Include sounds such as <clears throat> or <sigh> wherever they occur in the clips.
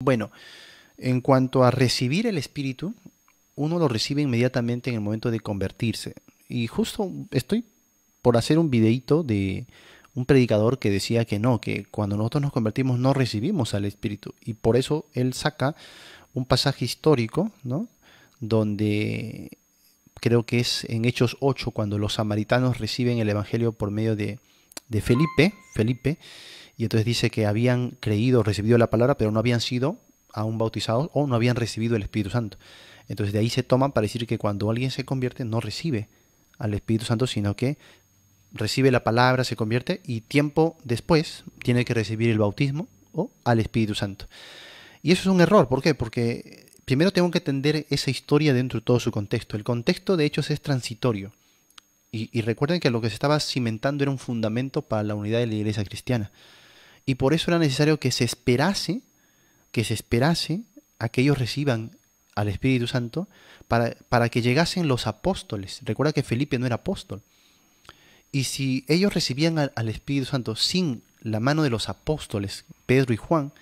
Bueno, en cuanto a recibir el Espíritu, uno lo recibe inmediatamente en el momento de convertirse. Y justo estoy por hacer un videíto de un predicador que decía que no, que cuando nosotros nos convertimos no recibimos al Espíritu. Y por eso él saca un pasaje histórico, ¿no? Donde creo que es en Hechos 8, cuando los samaritanos reciben el Evangelio por medio de, de Felipe, Felipe, y entonces dice que habían creído, recibido la palabra, pero no habían sido aún bautizados o no habían recibido el Espíritu Santo. Entonces de ahí se toman para decir que cuando alguien se convierte no recibe al Espíritu Santo, sino que recibe la palabra, se convierte y tiempo después tiene que recibir el bautismo o al Espíritu Santo. Y eso es un error, ¿por qué? Porque primero tengo que entender esa historia dentro de todo su contexto. El contexto de hechos es transitorio. y recuerden que lo que se estaba cimentando era un fundamento para la unidad de la iglesia cristiana. Y por eso era necesario que se esperase, que se esperase a que ellos reciban al Espíritu Santo para, para que llegasen los apóstoles. Recuerda que Felipe no era apóstol. Y si ellos recibían al, Espíritu Santo sin la mano de los apóstoles, Pedro y Juan,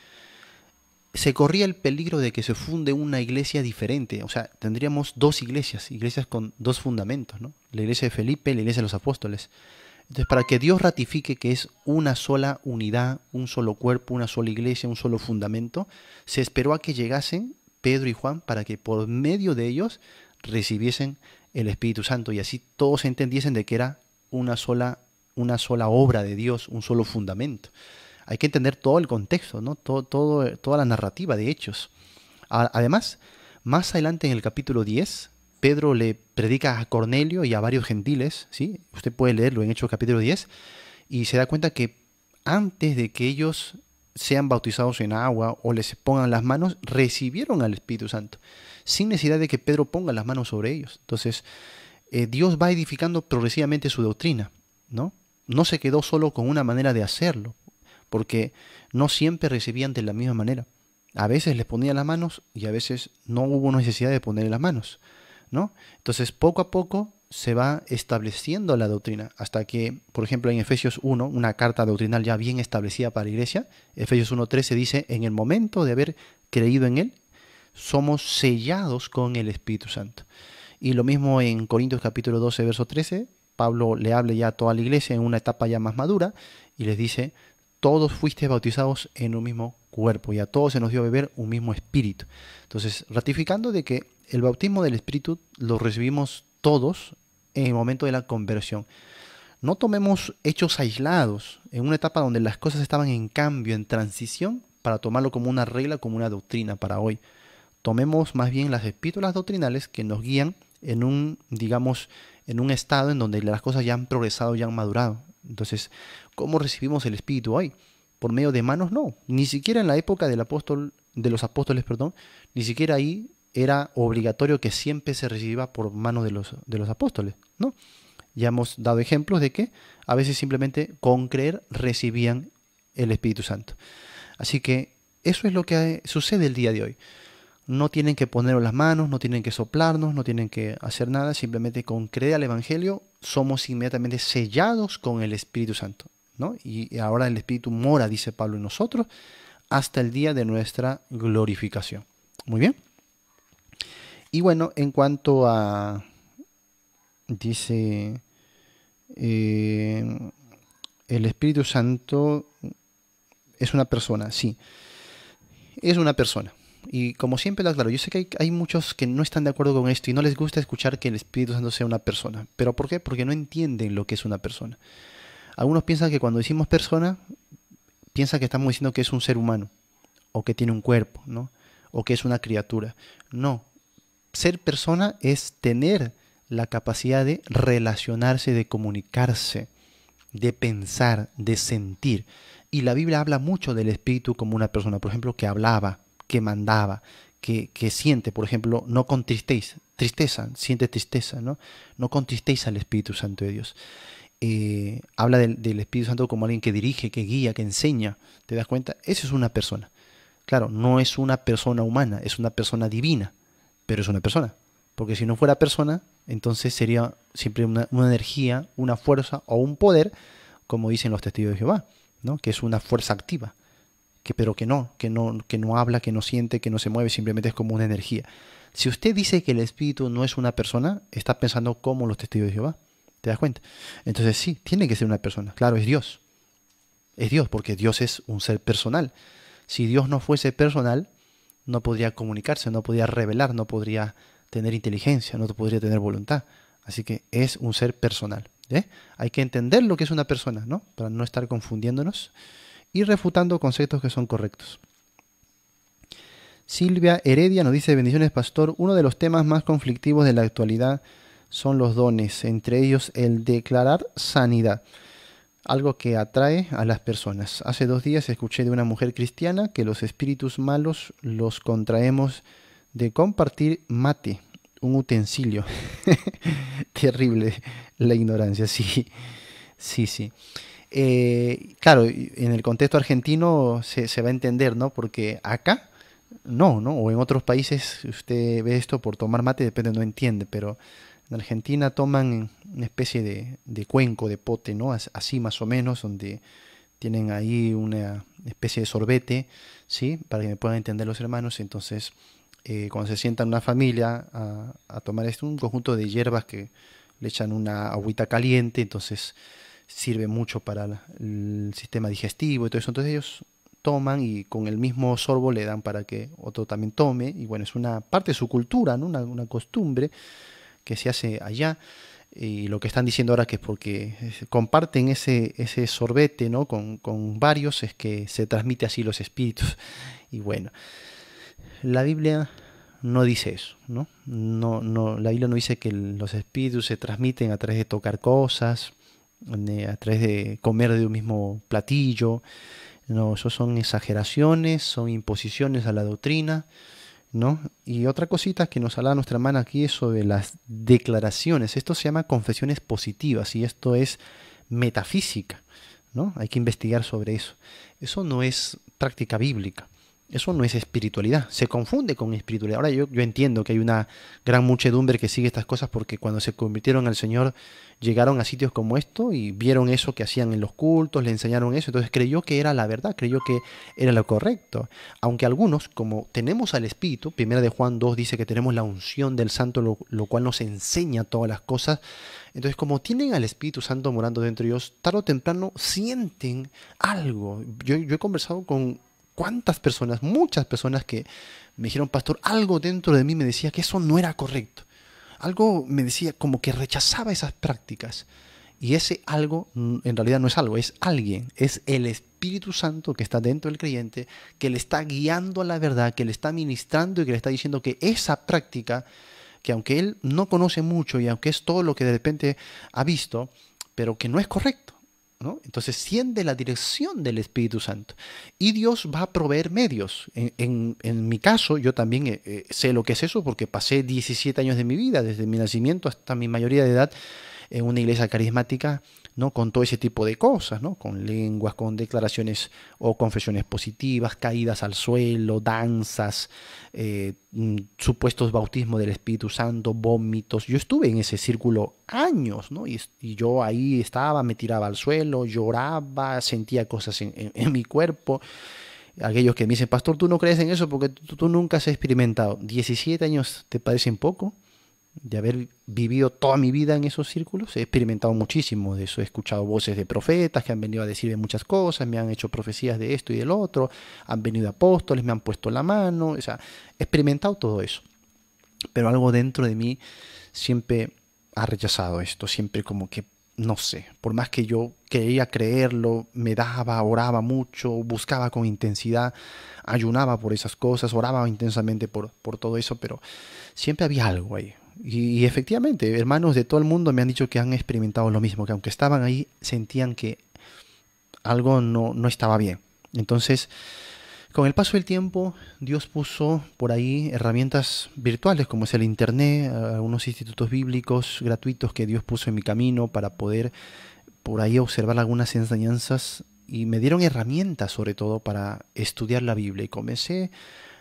se corría el peligro de que se funde una iglesia diferente. O sea, tendríamos dos iglesias, iglesias con dos fundamentos, ¿no? La iglesia de Felipe y la iglesia de los apóstoles. Entonces, para que Dios ratifique que es una sola unidad, un solo cuerpo, una sola iglesia, un solo fundamento, se esperó a que llegasen Pedro y Juan para que por medio de ellos recibiesen el Espíritu Santo y así todos entendiesen de que era una sola, una sola obra de Dios, un solo fundamento. Hay que entender todo el contexto, ¿no? todo, toda la narrativa de hechos. Además, más adelante en el capítulo 10, Pedro le predica a Cornelio y a varios gentiles, ¿sí? Usted puede leerlo en Hechos capítulo 10, y se da cuenta que antes de que ellos sean bautizados en agua o les pongan las manos, recibieron al Espíritu Santo, sin necesidad de que Pedro ponga las manos sobre ellos. Entonces, eh, Dios va edificando progresivamente su doctrina, ¿no? No se quedó solo con una manera de hacerlo, porque no siempre recibían de la misma manera. A veces les ponían las manos y a veces no hubo necesidad de ponerle las manos. Entonces, poco a poco se va estableciendo la doctrina, hasta que, por ejemplo, en Efesios 1, una carta doctrinal ya bien establecida para la iglesia, Efesios 1.13 dice, en el momento de haber creído en Él, somos sellados con el Espíritu Santo. Y lo mismo en Corintios capítulo 12, verso 13, Pablo le habla ya a toda la iglesia en una etapa ya más madura y les dice, todos fuiste bautizados en un mismo cuerpo y a todos se nos dio beber un mismo espíritu. Entonces, ratificando de que el bautismo del espíritu lo recibimos todos en el momento de la conversión. No tomemos hechos aislados en una etapa donde las cosas estaban en cambio, en transición, para tomarlo como una regla, como una doctrina para hoy. Tomemos más bien las epístolas doctrinales que nos guían en un, digamos, en un estado en donde las cosas ya han progresado, ya han madurado. Entonces, ¿cómo recibimos el Espíritu hoy? por medio de manos, no. Ni siquiera en la época del apóstol, de los apóstoles, perdón, ni siquiera ahí era obligatorio que siempre se reciba por manos de los, de los apóstoles, ¿no? Ya hemos dado ejemplos de que a veces simplemente con creer recibían el Espíritu Santo. Así que eso es lo que sucede el día de hoy. No tienen que poner las manos, no tienen que soplarnos, no tienen que hacer nada, simplemente con creer al Evangelio somos inmediatamente sellados con el Espíritu Santo. Y ahora el Espíritu mora, dice Pablo, en nosotros, hasta el día de nuestra glorificación. Muy bien. Y bueno, en cuanto a, dice, eh, el Espíritu Santo es una persona, sí, es una persona. Y como siempre lo aclaro, yo sé que hay, hay, muchos que no están de acuerdo con esto y no les gusta escuchar que el Espíritu Santo sea una persona. ¿Pero por qué? Porque no entienden lo que es una persona. Algunos piensan que cuando decimos persona, piensan que estamos diciendo que es un ser humano, o que tiene un cuerpo, ¿no? o que es una criatura. No, ser persona es tener la capacidad de relacionarse, de comunicarse, de pensar, de sentir. Y la Biblia habla mucho del espíritu como una persona, por ejemplo, que hablaba, que mandaba, que, que, siente, por ejemplo, no contristéis, tristeza, siente tristeza, ¿no? No contristéis al Espíritu Santo de Dios. Eh, habla del, Espíritu Santo como alguien que dirige, que guía, que enseña. ¿Te das cuenta? Eso es una persona. Claro, no es una persona humana, es una persona divina, pero es una persona. Porque si no fuera persona, entonces sería siempre una, energía, una fuerza o un poder, como dicen los testigos de Jehová, ¿no? que es una fuerza activa, que, pero que no, que no, que no habla, que no siente, que no se mueve, simplemente es como una energía. Si usted dice que el espíritu no es una persona, está pensando como los testigos de Jehová ¿Te das cuenta? Entonces sí, tiene que ser una persona. Claro, es Dios. Es Dios, porque Dios es un ser personal. Si Dios no fuese personal, no podría comunicarse, no podría revelar, no podría tener inteligencia, no podría tener voluntad. Así que es un ser personal. ¿eh? Hay que entender lo que es una persona, ¿no? Para no estar confundiéndonos y refutando conceptos que son correctos. Silvia Heredia nos dice, bendiciones pastor, uno de los temas más conflictivos de la actualidad son los dones, entre ellos el declarar sanidad, algo que atrae a las personas. Hace dos días escuché de una mujer cristiana que los espíritus malos los contraemos de compartir mate, un utensilio. <laughs> Terrible la ignorancia, sí, sí, sí. Eh, claro, en el contexto argentino se, se va a entender, ¿no? Porque acá no, ¿no? O en otros países usted ve esto por tomar mate, depende, no entiende, pero en Argentina toman una especie de, de cuenco, de pote, ¿no? Así más o menos, donde tienen ahí una especie de sorbete, ¿sí? Para que me puedan entender los hermanos. Entonces, eh, cuando se sientan una familia a, tomar esto, un conjunto de hierbas que le echan una agüita caliente, entonces sirve mucho para el sistema digestivo y todo eso. Entonces ellos toman y con el mismo sorbo le dan para que otro también tome. Y bueno, es una parte de su cultura, ¿no? una, una costumbre que se hace allá. Y lo que están diciendo ahora que es porque comparten ese, ese sorbete ¿no? con, varios, es que se transmite así los espíritus. <laughs> Y bueno, la Biblia no dice eso, ¿no? No, no la Biblia no dice que los espíritus se transmiten a través de tocar cosas, a través de comer de un mismo platillo. No, eso son exageraciones, son imposiciones a la doctrina. Y otra cosita que nos habla nuestra hermana aquí es sobre las declaraciones. Esto se llama confesiones positivas y esto es metafísica, ¿no? Hay que investigar sobre eso. Eso no es práctica bíblica. Eso no es espiritualidad, se confunde con espiritualidad. Ahora yo, entiendo que hay una gran muchedumbre que sigue estas cosas porque cuando se convirtieron al Señor llegaron a sitios como esto y vieron eso que hacían en los cultos, le enseñaron eso, entonces creyó que era la verdad, creyó que era lo correcto. Aunque algunos, como tenemos al Espíritu, primera de Juan 2 dice que tenemos la unción del Santo, lo, cual nos enseña todas las cosas, entonces como tienen al Espíritu Santo morando dentro de ellos, tarde o temprano sienten algo. Yo, yo he conversado con cuántas personas, muchas personas que me dijeron, pastor, algo dentro de mí me decía que eso no era correcto. Algo me decía como que rechazaba esas prácticas. Y ese algo mm, en realidad no es algo, es alguien, es el Espíritu Santo que está dentro del creyente, que le está guiando a la verdad, que le está ministrando y que le está diciendo que esa práctica, que aunque él no conoce mucho y aunque es todo lo que de repente ha visto, pero que no es correcto. Entonces siende la dirección del Espíritu Santo. Y Dios va a proveer medios. En, en, mi caso, yo también eh, eh, sé lo que es eso porque pasé 17 años de mi vida, desde mi nacimiento hasta mi mayoría de edad, en una iglesia carismática ¿no? con todo ese tipo de cosas, ¿no? con lenguas, con declaraciones o confesiones positivas, caídas al suelo, danzas, eh, mm, supuestos bautismos del Espíritu Santo, vómitos. Yo estuve en ese círculo años ¿no? y, yo ahí estaba, me tiraba al suelo, lloraba, sentía cosas en, mi cuerpo aquellos que me dicen, pastor, tú no crees en eso porque tú, nunca has experimentado. 17 años te parecen poco de haber vivido toda mi vida en esos círculos, he experimentado muchísimo de eso. He escuchado voces de profetas que han venido a decirme muchas cosas, me han hecho profecías de esto y del otro, han venido apóstoles, me han puesto la mano, o sea, he experimentado todo eso. Pero algo dentro de mí siempre ha rechazado esto, siempre como que, no sé, por más que yo quería creerlo, me daba, oraba mucho, buscaba con intensidad, ayunaba por esas cosas, oraba intensamente por todo eso, pero siempre había algo ahí, y, efectivamente, hermanos de todo el mundo me han dicho que han experimentado lo mismo, que aunque estaban ahí, sentían que algo no, no estaba bien. Entonces, con el paso del tiempo, Dios puso por ahí herramientas virtuales como es el Internet, algunos institutos bíblicos gratuitos que Dios puso en mi camino para poder por ahí observar algunas enseñanzas y me dieron herramientas sobre todo para estudiar la Biblia y comencé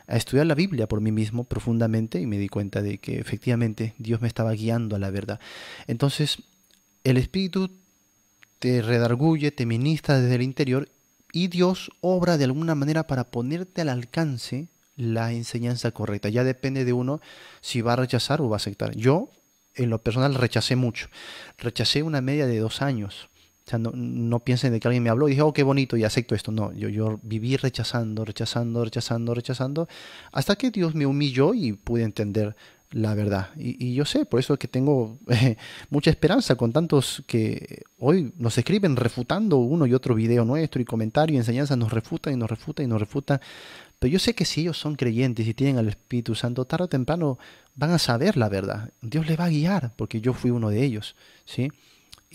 a estudiar la Biblia por mí mismo profundamente y me di cuenta de que efectivamente Dios me estaba guiando a la verdad. Entonces, el Espíritu te redarguye, te ministra desde el interior y Dios obra de alguna manera para ponerte al alcance la enseñanza correcta. Ya depende de uno si va a rechazar o va a aceptar. Yo, en lo personal, rechacé mucho. Rechacé una media de dos años o sea, no, piensen de que alguien me habló y dije, oh, qué bonito y acepto esto. No, yo, yo viví rechazando, rechazando, rechazando, rechazando, hasta que Dios me humilló y pude entender la verdad. Y, yo sé, por eso es que tengo eh, mucha esperanza con tantos que hoy nos escriben refutando uno y otro video nuestro y comentario y enseñanza, nos refutan y nos refutan y nos refutan. Pero yo sé que si ellos son creyentes y tienen al Espíritu Santo, tarde o temprano van a saber la verdad. Dios les va a guiar, porque yo fui uno de ellos, ¿sí? sí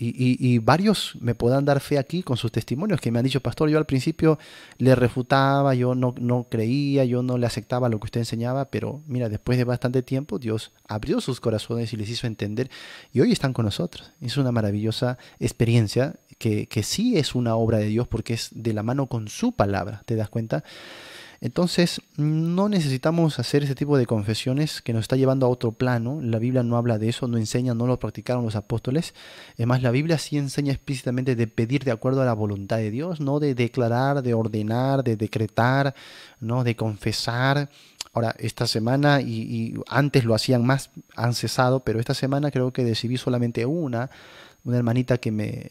y, varios me puedan dar fe aquí con sus testimonios que me han dicho, pastor, yo al principio le refutaba, yo no, no creía, yo no le aceptaba lo que usted enseñaba, pero mira, después de bastante tiempo Dios abrió sus corazones y les hizo entender y hoy están con nosotros. Es una maravillosa experiencia que, que sí es una obra de Dios porque es de la mano con su palabra, ¿te das cuenta? Entonces, no necesitamos hacer ese tipo de confesiones que nos está llevando a otro plano. La Biblia no habla de eso, no enseña, no lo practicaron los apóstoles. Es más, la Biblia sí enseña explícitamente de pedir de acuerdo a la voluntad de Dios, no de declarar, de ordenar, de decretar, no de confesar. Ahora, esta semana y, y antes lo hacían más, han cesado, pero esta semana creo que decidí solamente una una hermanita que me,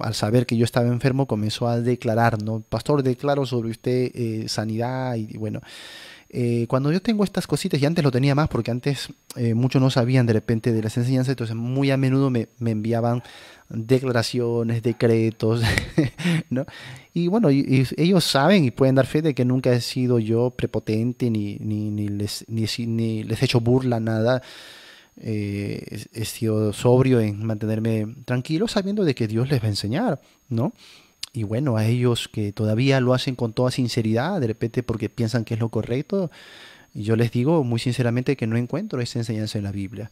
al saber que yo estaba enfermo comenzó a declarar, ¿no? Pastor, declaro sobre usted eh, sanidad y bueno. Eh, cuando yo tengo estas cositas, y antes lo tenía más porque antes eh, muchos no sabían de repente de las enseñanzas, entonces muy a menudo me, enviaban declaraciones, decretos, <laughs> ¿no? Y bueno, y, ellos saben y pueden dar fe de que nunca he sido yo prepotente ni, les, ni les he hecho burla, nada. Eh, he sido sobrio en mantenerme tranquilo sabiendo de que Dios les va a enseñar, ¿no? Y bueno, a ellos que todavía lo hacen con toda sinceridad, de repente porque piensan que es lo correcto, yo les digo muy sinceramente que no encuentro esa enseñanza en la Biblia.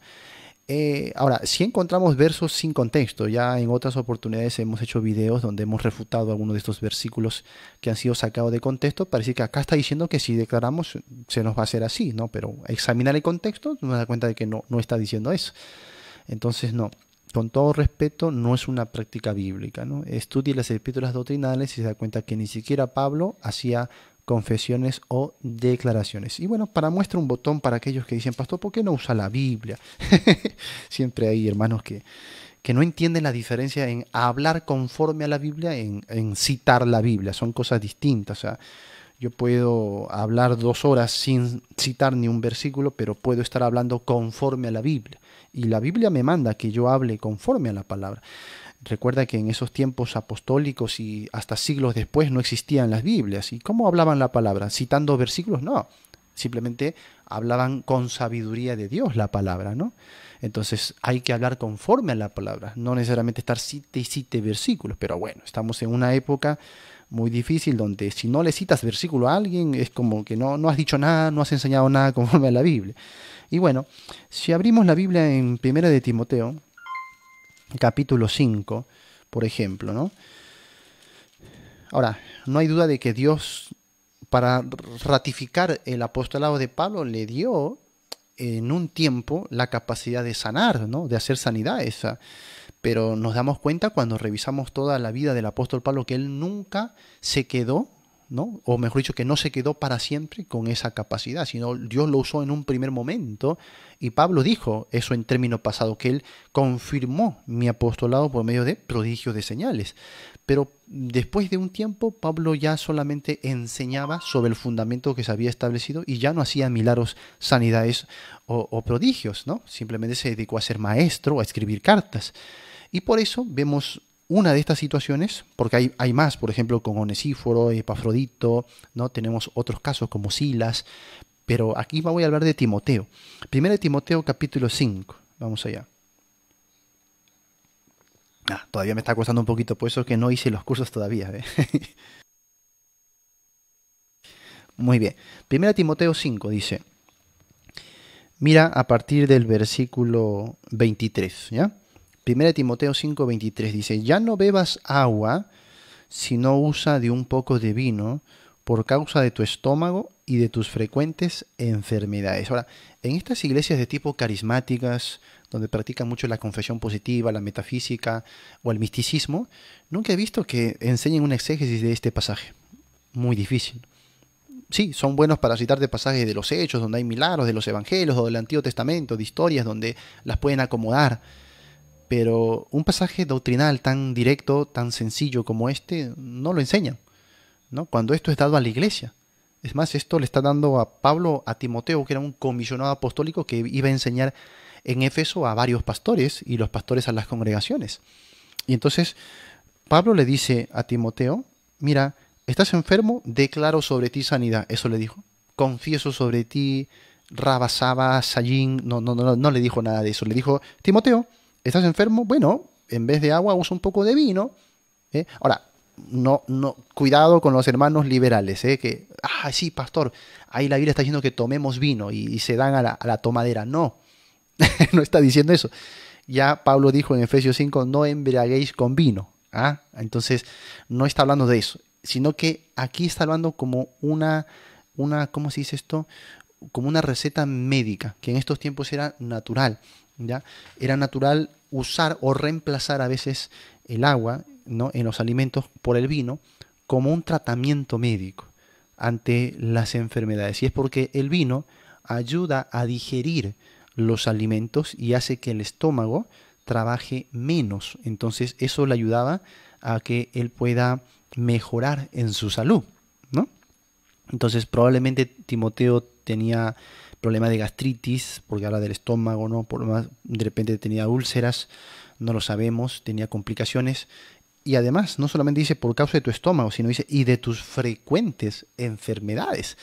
Eh, ahora, si encontramos versos sin contexto, ya en otras oportunidades hemos hecho videos donde hemos refutado algunos de estos versículos que han sido sacados de contexto, parece que acá está diciendo que si declaramos se nos va a hacer así, ¿no? Pero examinar el contexto nos da cuenta de que no, no está diciendo eso. Entonces, no, con todo respeto, no es una práctica bíblica, ¿no? Estudie las escrituras doctrinales y se da cuenta que ni siquiera Pablo hacía confesiones o declaraciones. Y bueno, para muestra un botón para aquellos que dicen, pastor, ¿por qué no usa la Biblia? <laughs> Siempre hay hermanos que, que no entienden la diferencia en hablar conforme a la Biblia, en, en citar la Biblia. Son cosas distintas. yo puedo hablar dos horas sin citar ni un versículo, pero puedo estar hablando conforme a la Biblia. Y la Biblia me manda que yo hable conforme a la palabra. Recuerda que en esos tiempos apostólicos y hasta siglos después no existían las Biblias. ¿Y cómo hablaban la palabra? ¿Citando versículos? No. Simplemente hablaban con sabiduría de Dios la palabra, ¿no? Entonces hay que hablar conforme a la palabra, no necesariamente estar cite y cite versículos, pero bueno, estamos en una época muy difícil donde si no le citas versículo a alguien es como que no, no has dicho nada, no has enseñado nada <laughs> conforme a la Biblia. Y bueno, si abrimos la Biblia en Primera de Timoteo, capítulo 5, por ejemplo, ¿no? Ahora, no hay duda de que Dios, para ratificar el apostolado de Pablo, le dio en un tiempo la capacidad de sanar, ¿no? de hacer sanidad esa. Pero nos damos cuenta cuando revisamos toda la vida del apóstol Pablo que él nunca se quedó o mejor dicho, que no se quedó para siempre con esa capacidad, sino Dios lo usó en un primer momento. Y Pablo dijo eso en términos pasados, que él confirmó mi apostolado por medio de prodigios de señales. Pero después de un tiempo, Pablo ya solamente enseñaba sobre el fundamento que se había establecido y ya no hacía milagros, sanidades o, prodigios, ¿no? Simplemente se dedicó a ser maestro, a escribir cartas. Y por eso vemos una de estas situaciones, porque hay, hay más, por ejemplo, con Onesíforo, Epafrodito, ¿no? tenemos otros casos como Silas, pero aquí voy a hablar de Timoteo. Primero de Timoteo capítulo 5, vamos allá. Ah, todavía me está costando un poquito, por eso que no hice los cursos todavía. ¿eh? <laughs> Muy bien. Primera Timoteo 5 dice, mira a partir del versículo 23, ¿ya? 1 Timoteo 5:23 dice, ya no bebas agua, sino usa de un poco de vino por causa de tu estómago y de tus frecuentes enfermedades. Ahora, en estas iglesias de tipo carismáticas, donde practican mucho la confesión positiva, la metafísica o el misticismo, nunca he visto que enseñen una exégesis de este pasaje. Muy difícil. Sí, son buenos para citar de pasajes de los hechos, donde hay milagros, de los evangelios o del Antiguo Testamento, de historias donde las pueden acomodar pero un pasaje doctrinal tan directo, tan sencillo como este, no lo enseñan. ¿no? Cuando esto es dado a la iglesia. Es más, esto le está dando a Pablo, a Timoteo, que era un comisionado apostólico que iba a enseñar en Éfeso a varios pastores y los pastores a las congregaciones. Y entonces Pablo le dice a Timoteo, mira, estás enfermo, declaro sobre ti sanidad. Eso le dijo. Confieso sobre ti, Rabasaba, Sayín. No, no, no, no le dijo nada de eso. Le dijo, Timoteo, ¿Estás enfermo? Bueno, en vez de agua usa un poco de vino. ¿eh? Ahora, no, no, cuidado con los hermanos liberales, ¿eh? que, ah, sí, pastor, ahí la Biblia está diciendo que tomemos vino y, se dan a la, tomadera. No, <laughs> no está diciendo eso. Ya Pablo dijo en Efesios 5, no embriaguéis con vino. ¿ah? Entonces, no está hablando de eso, sino que aquí está hablando como una, una ¿cómo se dice esto? Como una receta médica, que en estos tiempos era natural. ¿ya? Era natural usar o reemplazar a veces el agua ¿no? en los alimentos por el vino como un tratamiento médico ante las enfermedades. Y es porque el vino ayuda a digerir los alimentos y hace que el estómago trabaje menos. Entonces eso le ayudaba a que él pueda mejorar en su salud, Entonces probablemente Timoteo tenía problema de gastritis, porque habla del estómago, ¿no? de repente tenía úlceras, no lo sabemos, tenía complicaciones. Y además, no solamente dice por causa de tu estómago, sino dice y de tus frecuentes enfermedades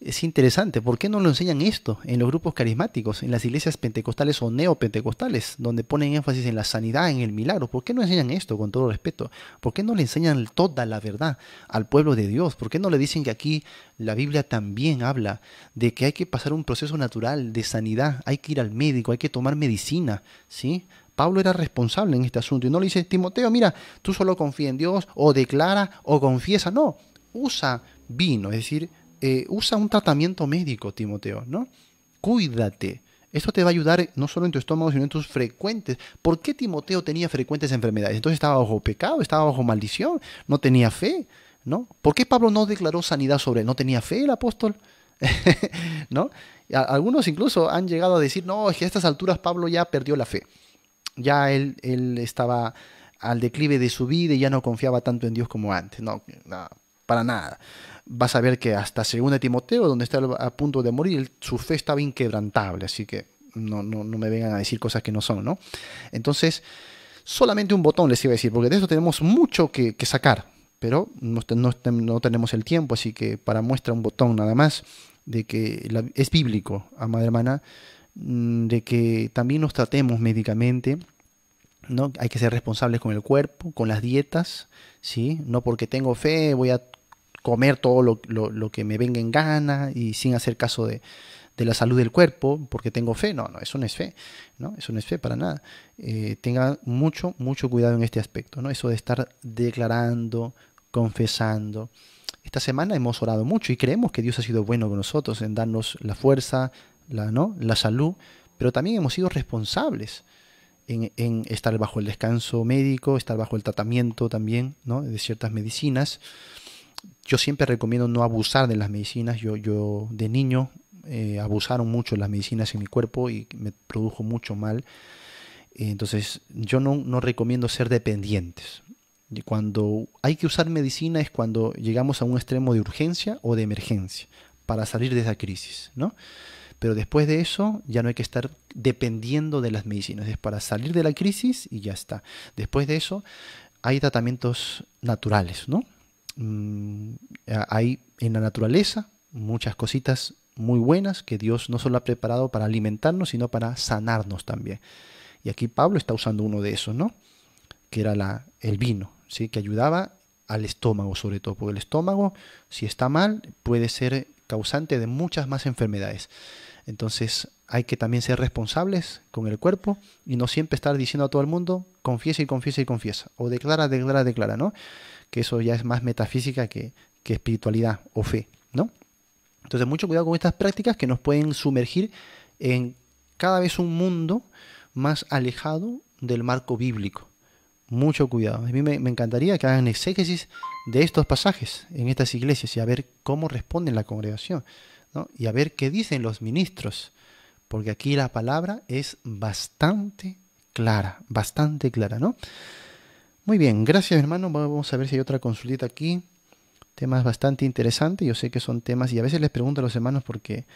es interesante, ¿por qué no lo enseñan esto en los grupos carismáticos, en las iglesias pentecostales o neopentecostales, donde ponen énfasis en la sanidad, en el milagro? ¿Por qué no enseñan esto con todo respeto? ¿Por qué no le enseñan toda la verdad al pueblo de Dios? ¿Por qué no le dicen que aquí la Biblia también habla de que hay que pasar un proceso natural de sanidad, hay que ir al médico, hay que tomar medicina, ¿sí? Pablo era responsable en este asunto y no le dice, Timoteo, mira, tú solo confía en Dios o declara o confiesa, no, usa vino, es decir, eh, usa un tratamiento médico, Timoteo, ¿no? Cuídate. Esto te va a ayudar no solo en tu estómago, sino en tus frecuentes. ¿Por qué Timoteo tenía frecuentes enfermedades? Entonces estaba bajo pecado, estaba bajo maldición, no tenía fe, ¿no? ¿Por qué Pablo no declaró sanidad sobre él? ¿No tenía fe el apóstol? <laughs> ¿No? Algunos incluso han llegado a decir, no, es que a estas alturas Pablo ya perdió la fe. Ya él, él estaba al declive de su vida y ya no confiaba tanto en Dios como antes. No, no, para nada. Vas a ver que hasta según Timoteo, donde está a punto de morir, su fe estaba inquebrantable, así que no, no, no me vengan a decir cosas que no son, ¿no? Entonces, solamente un botón les iba a decir, porque de eso tenemos mucho que, sacar, pero no, tenemos el tiempo, así que para muestra un botón nada más de que es bíblico, amada hermana, mm, de que también nos tratemos médicamente, ¿no? Hay que ser responsables con el cuerpo, con las dietas, ¿sí? No porque tengo fe voy a comer todo lo, que me venga en gana y sin hacer caso de, de, la salud del cuerpo porque tengo fe. No, no, eso no es fe, ¿no? Eso no es fe para nada. Eh, tenga mucho, mucho cuidado en este aspecto, ¿no? Eso de estar declarando, confesando. Esta semana hemos orado mucho y creemos que Dios ha sido bueno con nosotros en darnos la fuerza, la, ¿no? la salud, pero también hemos sido responsables. En, en, estar bajo el descanso médico, estar bajo el tratamiento también ¿no? de ciertas medicinas yo siempre recomiendo no abusar de las medicinas. Yo, yo de niño eh, abusaron mucho las medicinas en mi cuerpo y me produjo mucho mal. Entonces yo no, no recomiendo ser dependientes. cuando hay que usar medicina es cuando llegamos a un extremo de urgencia o de emergencia para salir de esa crisis, ¿no? Pero después de eso ya no hay que estar dependiendo de las medicinas, es para salir de la crisis y ya está. Después de eso hay tratamientos naturales, ¿no? Mm, hay en la naturaleza muchas cositas muy buenas que Dios no solo ha preparado para alimentarnos, sino para sanarnos también. Y aquí Pablo está usando uno de esos, ¿no? Que era la, el vino, ¿sí? Que ayudaba al estómago sobre todo, porque el estómago, si está mal, puede ser causante de muchas más enfermedades. Entonces hay que también ser responsables con el cuerpo y no siempre estar diciendo a todo el mundo, confiesa y confiesa y confiesa, o declara, declara, declara, ¿no? que eso ya es más metafísica que, espiritualidad o fe, ¿no? Entonces, mucho cuidado con estas prácticas que nos pueden sumergir en cada vez un mundo más alejado del marco bíblico. Mucho cuidado. A mí me, encantaría que hagan exégesis de estos pasajes en estas iglesias y a ver cómo responde la congregación ¿no? y a ver qué dicen los ministros, porque aquí la palabra es bastante clara, bastante clara, ¿no? Muy bien, gracias hermano. Vamos a ver si hay otra consultita aquí. Temas bastante interesantes. Yo sé que son temas y a veces les pregunto a los hermanos porque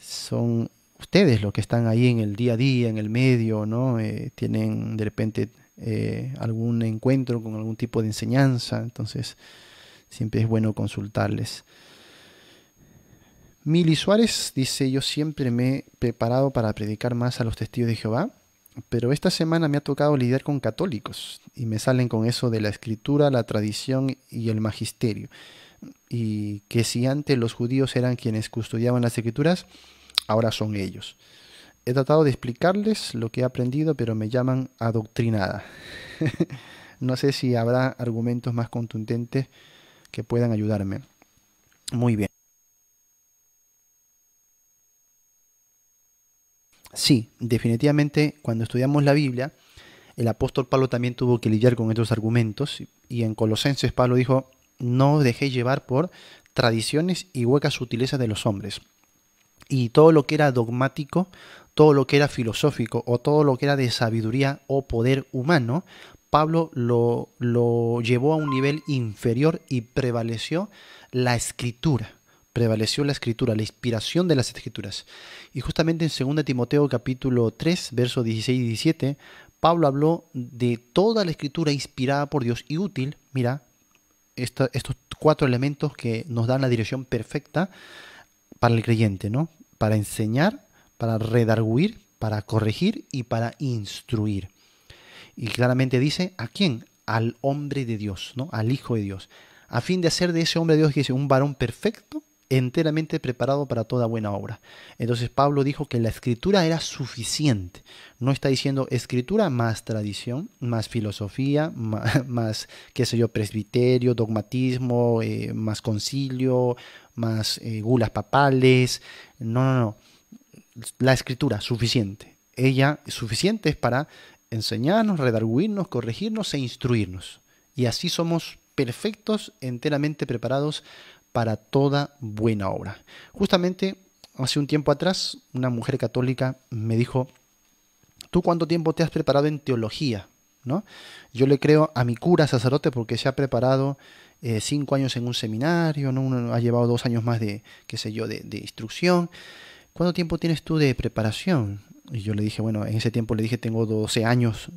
son ustedes los que están ahí en el día a día, en el medio, ¿no? Eh, tienen de repente eh, algún encuentro con algún tipo de enseñanza, entonces siempre es bueno consultarles. Mili Suárez dice, yo siempre me he preparado para predicar más a los testigos de Jehová pero esta semana me ha tocado lidiar con católicos y me salen con eso de la escritura, la tradición y el magisterio. Y que si antes los judíos eran quienes custodiaban las escrituras, ahora son ellos. He tratado de explicarles lo que he aprendido, pero me llaman adoctrinada. <laughs> no sé si habrá argumentos más contundentes que puedan ayudarme. Muy bien. sí, definitivamente cuando estudiamos la Biblia, el apóstol Pablo también tuvo que lidiar con estos argumentos y en Colosenses Pablo dijo, no dejéis llevar por tradiciones y huecas sutilezas de los hombres. Y todo lo que era dogmático, todo lo que era filosófico o todo lo que era de sabiduría o poder humano, Pablo lo llevó a un nivel inferior y prevaleció la escritura prevaleció la escritura, la inspiración de las escrituras. Y justamente en 2 Timoteo capítulo 3, versos 16 y 17, Pablo habló de toda la escritura inspirada por Dios y útil, mira, estos cuatro elementos que nos dan la dirección perfecta para el creyente, ¿no? Para enseñar, para redarguir, para corregir y para instruir. Y claramente dice, ¿a quién? Al hombre de Dios, ¿no? Al Hijo de Dios. A fin de hacer de ese hombre de Dios, un varón perfecto, enteramente preparado para toda buena obra. Entonces Pablo dijo que la escritura era suficiente. No está diciendo escritura más tradición, más filosofía, <laughs> más, qué sé yo, presbiterio, dogmatismo, eh, más concilio, más eh, gulas papales. No, no, no. La escritura, suficiente. Ella, suficiente es para enseñarnos, redarguirnos, corregirnos e instruirnos. Y así somos perfectos, enteramente preparados para toda buena obra. Justamente hace un tiempo atrás, una mujer católica me dijo, ¿tú cuánto tiempo te has preparado en teología? ¿No? Yo le creo a mi cura sacerdote porque se ha preparado eh, cinco años en un seminario, ¿no? ha llevado dos años más de, qué sé yo, de, de instrucción. ¿Cuánto tiempo tienes tú de preparación? Y yo le dije, bueno, en ese tiempo le dije, tengo 12 años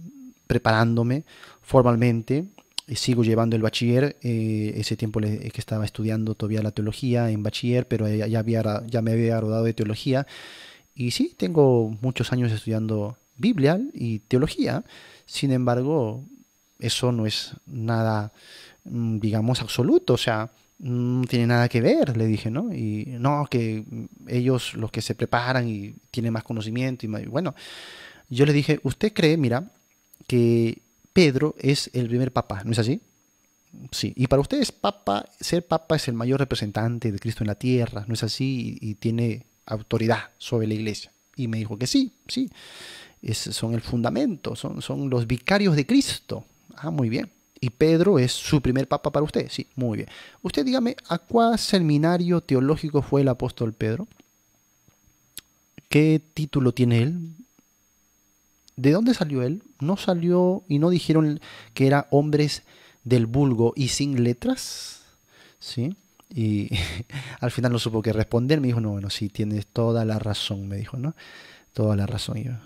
preparándome formalmente eh, sigo llevando el bachiller, eh, ese tiempo es eh, que estaba estudiando todavía la teología en bachiller, pero ya, había, ya me había rodado de teología. Y sí, tengo muchos años estudiando Biblia y teología, sin embargo, eso no es nada, mm, digamos, absoluto, o sea, no tiene nada que ver, le dije, ¿no? Y no, que ellos los que se preparan y tienen más conocimiento y bueno, yo le dije, usted cree, mira, que Pedro es el primer papa, ¿no es así? Sí, y para ustedes papa, ser papa es el mayor representante de Cristo en la tierra, ¿no es así? Y, tiene autoridad sobre la iglesia. Y me dijo que sí, sí, son el fundamento, son, son los vicarios de Cristo. Ah, muy bien. Y Pedro es su primer papa para usted, sí, muy bien. Usted dígame, ¿a cuál seminario teológico fue el apóstol Pedro? ¿Qué título tiene él? ¿De dónde salió él? No salió y no dijeron que era hombres del vulgo y sin letras. ¿Sí? Y <laughs> al final no supo qué responder. Me dijo, no, bueno, sí, tienes toda la razón, me dijo, ¿no? Toda la razón.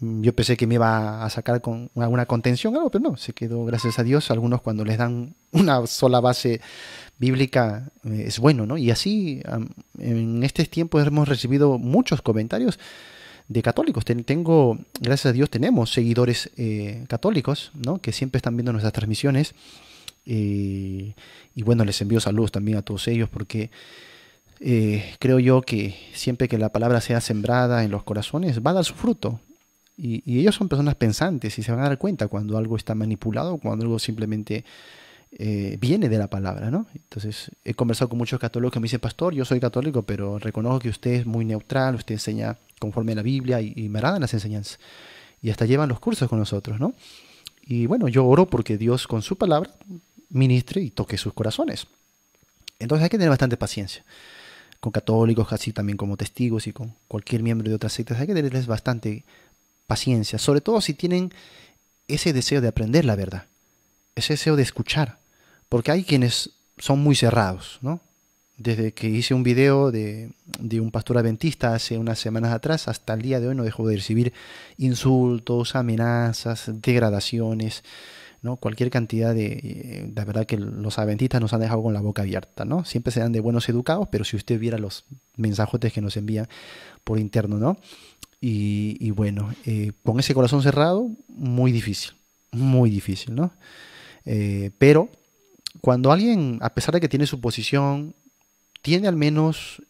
Mm, yo, pensé que me iba a sacar con alguna contención, algo, pero no, se quedó, gracias a Dios. Algunos cuando les dan <laughs> una sola base bíblica eh, es bueno, ¿no? Y así, en estos tiempos hemos recibido muchos comentarios de católicos. tengo, gracias a Dios, tenemos seguidores eh, católicos, ¿no? Que siempre están viendo nuestras transmisiones. Eh, y bueno, les envío saludos también a todos ellos porque eh, creo yo que siempre que la palabra sea sembrada en los corazones va a dar su fruto. Y, ellos son personas pensantes y se van a dar cuenta cuando algo está manipulado, cuando algo simplemente viene de la palabra, ¿no? Entonces, he conversado con muchos católicos que me dicen, pastor, yo soy católico, pero reconozco que usted es muy neutral, usted enseña conforme a la Biblia y, y me agradan las enseñanzas. Y hasta llevan los cursos con nosotros, ¿no? Y bueno, yo oro porque Dios con su palabra ministre y toque sus corazones. Entonces hay que tener bastante paciencia. Con católicos, así también como testigos y con cualquier miembro de otras sectas, hay que tenerles bastante paciencia, sobre todo si tienen ese deseo de aprender la verdad, ese deseo de escuchar, porque hay quienes son muy cerrados, ¿no? desde que hice un video de, un pastor adventista hace unas semanas atrás hasta el día de hoy no dejo de recibir insultos, amenazas, degradaciones, ¿no? cualquier cantidad de... La verdad que los adventistas nos han dejado con la boca abierta, ¿no? Siempre se dan de buenos educados, pero si usted viera los mensajes que nos envían por interno, ¿no? Y, bueno, eh, con ese corazón cerrado, muy difícil, muy difícil, ¿no? Eh, pero cuando alguien, a pesar de que tiene su posición, tiene al menos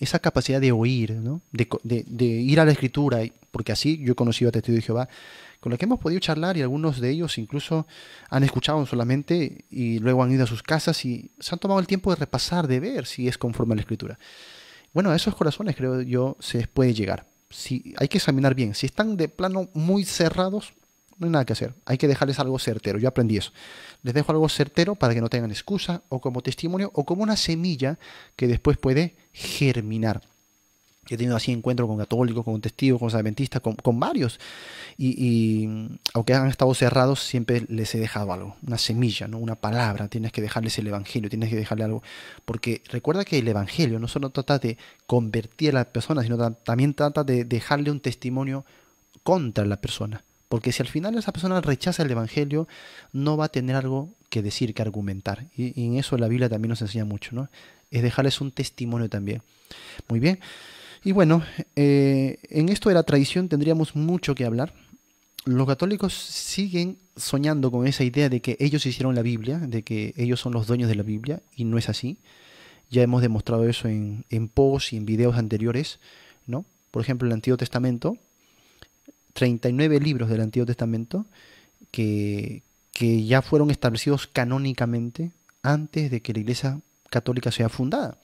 esa capacidad de oír, de, ir a la escritura, porque así yo he conocido a Testigo de Jehová, con los que hemos podido charlar y algunos de ellos incluso han escuchado solamente y luego han ido a sus casas y se han tomado el tiempo de repasar, de ver si es conforme a la escritura. Bueno, a esos corazones creo yo se les puede llegar. Si, hay que examinar bien. Si están de plano muy cerrados, no hay nada que hacer. Hay que dejarles algo certero. Yo aprendí eso. Les dejo algo certero para que no tengan excusa o como testimonio o como una semilla que después puede germinar. He tenido así encuentro con católicos, con testigos, con adventistas, con, varios. Y, aunque han estado cerrados, siempre les he dejado algo, una semilla, ¿no? una palabra. Tienes que dejarles el Evangelio, tienes que dejarle algo. Porque recuerda que el Evangelio no solo trata de convertir a la persona, sino también trata de dejarle un testimonio contra la persona. Porque si al final esa persona rechaza el Evangelio, no va a tener algo que decir, que argumentar. Y, en eso la Biblia también nos enseña mucho, ¿no? Es dejarles un testimonio también. Muy bien. Y bueno, eh, en esto de la tradición tendríamos mucho que hablar. Los católicos siguen soñando con esa idea de que ellos hicieron la Biblia, de que ellos son los dueños de la Biblia, y no es así. Ya hemos demostrado eso en, en posts y en videos anteriores, ¿no? Por ejemplo, el Antiguo Testamento, 39 libros del Antiguo Testamento que, que ya fueron establecidos canónicamente antes de que la Iglesia Católica sea fundada.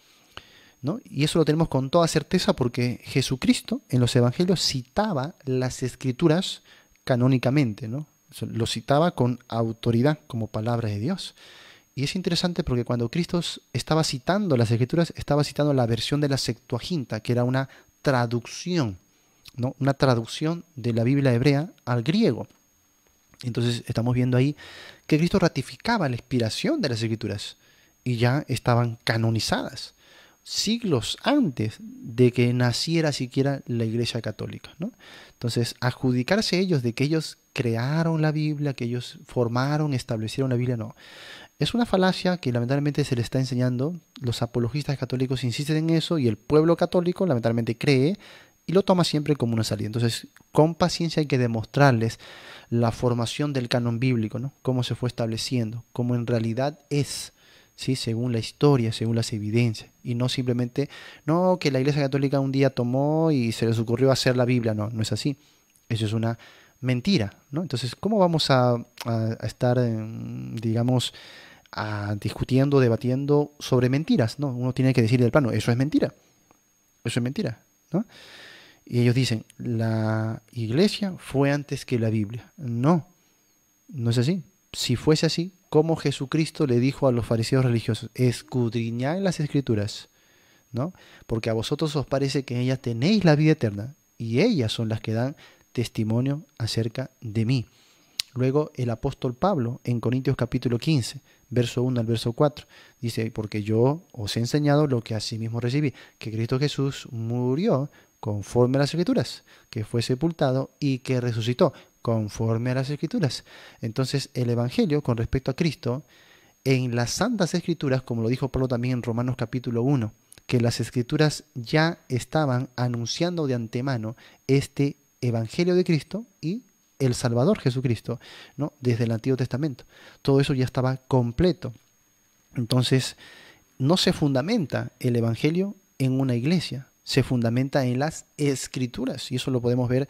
¿no? Y eso lo tenemos con toda certeza porque Jesucristo en los Evangelios citaba las escrituras canónicamente, ¿no? lo citaba con autoridad como palabra de Dios. Y es interesante porque cuando Cristo estaba citando las escrituras, estaba citando la versión de la Septuaginta, que era una traducción una traducción de la Biblia hebrea al griego. Entonces estamos viendo ahí que Cristo ratificaba la inspiración de las escrituras y ya estaban canonizadas siglos antes de que naciera siquiera la Iglesia Católica. Entonces, adjudicarse ellos de que ellos crearon la Biblia, que ellos formaron, establecieron la Biblia, no. Es una falacia que lamentablemente se le está enseñando. Los apologistas católicos insisten en eso y el pueblo católico lamentablemente cree y lo toma siempre como una salida. Entonces, con paciencia hay que demostrarles la formación del canon bíblico, ¿no? cómo se fue estableciendo, cómo en realidad es. ¿Sí? según la historia, según las evidencias, y no simplemente, no, que la Iglesia Católica un día tomó y se les ocurrió hacer la Biblia, no, no es así, eso es una mentira, ¿no? Entonces, ¿cómo vamos a, estar, em, digamos, a, discutiendo, debatiendo sobre mentiras? No, uno tiene que decir del plano, eso es mentira, eso es mentira, ¿no? Y ellos dicen, la iglesia fue antes que la Biblia. No, no es así. Si fuese así, como Jesucristo le dijo a los fariseos religiosos, escudriñad las escrituras, ¿no? Porque a vosotros os parece que en ellas tenéis la vida eterna y ellas son las que dan testimonio acerca de mí. Luego el apóstol Pablo en Corintios capítulo 15, verso 1 al verso 4, dice, porque yo os he enseñado lo que asimismo recibí, que Cristo Jesús murió conforme a las escrituras, que fue sepultado y que resucitó conforme a las escrituras. Entonces el Evangelio con respecto a Cristo, en las santas escrituras, como lo dijo Pablo también en Romanos capítulo 1, que las escrituras ya estaban anunciando de antemano este Evangelio de Cristo y el Salvador Jesucristo, ¿no? Desde el Antiguo Testamento. Todo eso ya estaba completo. Entonces, no se fundamenta el Evangelio en una iglesia, se fundamenta en las escrituras y eso lo podemos ver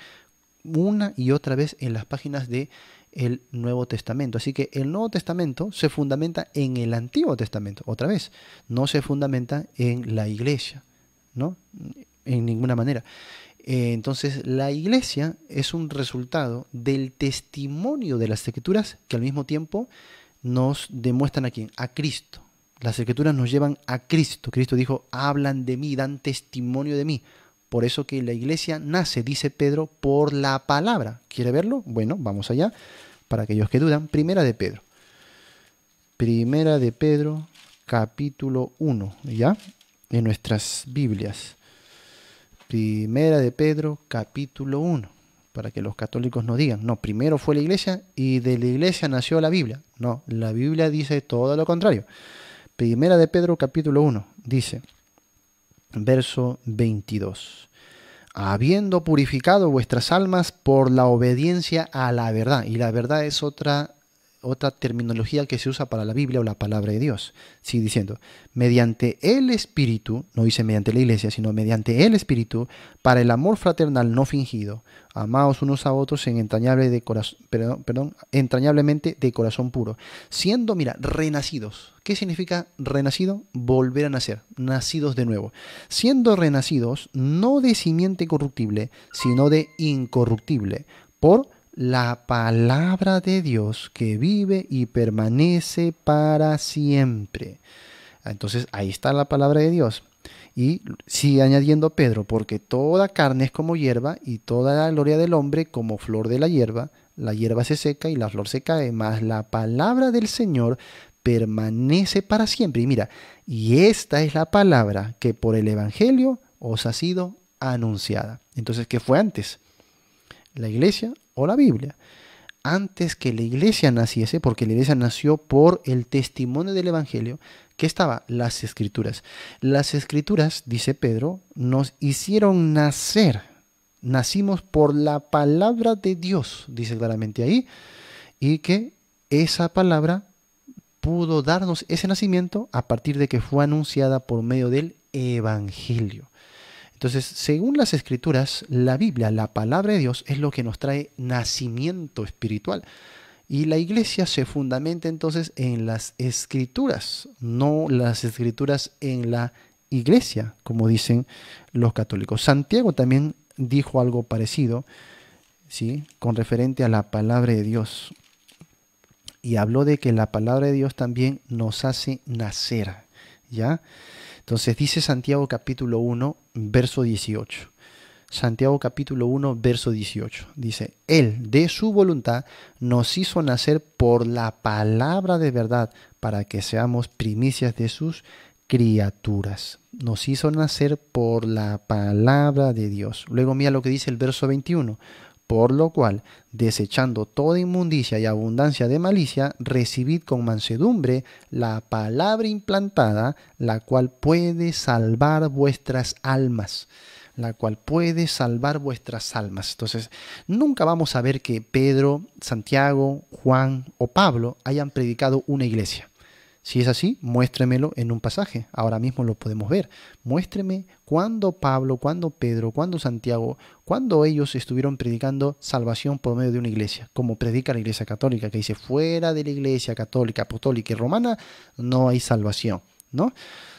una y otra vez en las páginas de el Nuevo Testamento. Así que el Nuevo Testamento se fundamenta en el Antiguo Testamento, otra vez, no se fundamenta en la iglesia, ¿no? En ninguna manera. Eh, entonces, la iglesia es un resultado del testimonio de las escrituras que al mismo tiempo nos demuestran a quién, a Cristo. Las escrituras nos llevan a Cristo. Cristo dijo, hablan de mí, dan testimonio de mí. Por eso que la iglesia nace, dice Pedro, por la palabra. ¿Quiere verlo? Bueno, vamos allá. Para aquellos que dudan, primera de Pedro. Primera de Pedro, capítulo 1, ¿ya? En nuestras Biblias. Primera de Pedro, capítulo 1. Para que los católicos no digan, no, primero fue la iglesia y de la iglesia nació la Biblia. No, la Biblia dice todo lo contrario. Primera de Pedro capítulo 1 dice, verso 22, habiendo purificado vuestras almas por la obediencia a la verdad, y la verdad es otra otra terminología que se usa para la Biblia o la palabra de Dios. Sigue diciendo, mediante el Espíritu, no dice mediante la iglesia, sino mediante el Espíritu, para el amor fraternal no fingido, amados unos a otros en entrañable entrañablemente de corazón puro, siendo, mira, renacidos. ¿Qué significa renacido? Volver a nacer, nacidos de nuevo. Siendo renacidos no de simiente corruptible, sino de incorruptible, por la palabra de Dios que vive y permanece para siempre. Ah, entonces ahí está la palabra de Dios. Y sigue añadiendo Pedro, porque toda carne es como hierba y toda la gloria del hombre como flor de la hierba. La hierba se seca y la flor se cae, mas la palabra del Señor permanece para siempre. Y mira, y esta es la palabra que por el Evangelio os ha sido anunciada. Entonces, ¿qué fue antes? La iglesia o la Biblia. Antes que la iglesia naciese, porque la iglesia nació por el testimonio del Evangelio, que estaba las escrituras. Las escrituras, dice Pedro, nos hicieron nacer. Nacimos por la palabra de Dios, dice claramente ahí, y que esa palabra pudo darnos ese nacimiento a partir de que fue anunciada por medio del Evangelio. Entonces, según las escrituras, la Biblia, la palabra de Dios, es lo que nos trae nacimiento espiritual. Y la iglesia se fundamenta entonces en las escrituras, no las escrituras en la iglesia, como dicen los católicos. Santiago también dijo algo parecido, ¿sí? con referente a la palabra de Dios. Y habló de que la palabra de Dios también nos hace nacer. ¿Ya? Entonces dice Santiago capítulo 1, verso 18. Santiago capítulo 1, verso 18. Dice, Él de su voluntad nos hizo nacer por la palabra de verdad para que seamos primicias de sus criaturas. Nos hizo nacer por la palabra de Dios. Luego mira lo que dice el verso 21. Por lo cual, desechando toda inmundicia y abundancia de malicia, recibid con mansedumbre la palabra implantada, la cual puede salvar vuestras almas la cual puede salvar vuestras almas. Entonces, nunca vamos a ver que Pedro, Santiago, Juan o Pablo hayan predicado una iglesia. Si es así, muéstremelo en un pasaje. Ahora mismo lo podemos ver. Muéstreme cuándo Pablo, cuándo Pedro, cuándo Santiago, cuándo ellos estuvieron predicando salvación por medio de una iglesia, como predica la iglesia católica, que dice, fuera de la iglesia católica, apostólica y romana, no hay salvación, ¿no?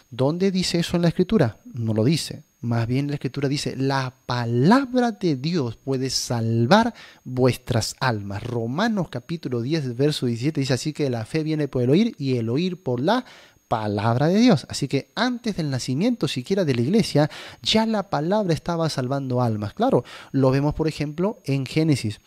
¿Dónde dice eso en la escritura? No lo dice. Más bien la escritura dice, la palabra de Dios puede salvar vuestras almas. Romanos capítulo 10, verso 17 dice así que la fe viene por el oír y el oír por la palabra de Dios. Así que antes del nacimiento siquiera de la iglesia, ya la palabra estaba salvando almas. Claro, lo vemos por ejemplo en Génesis.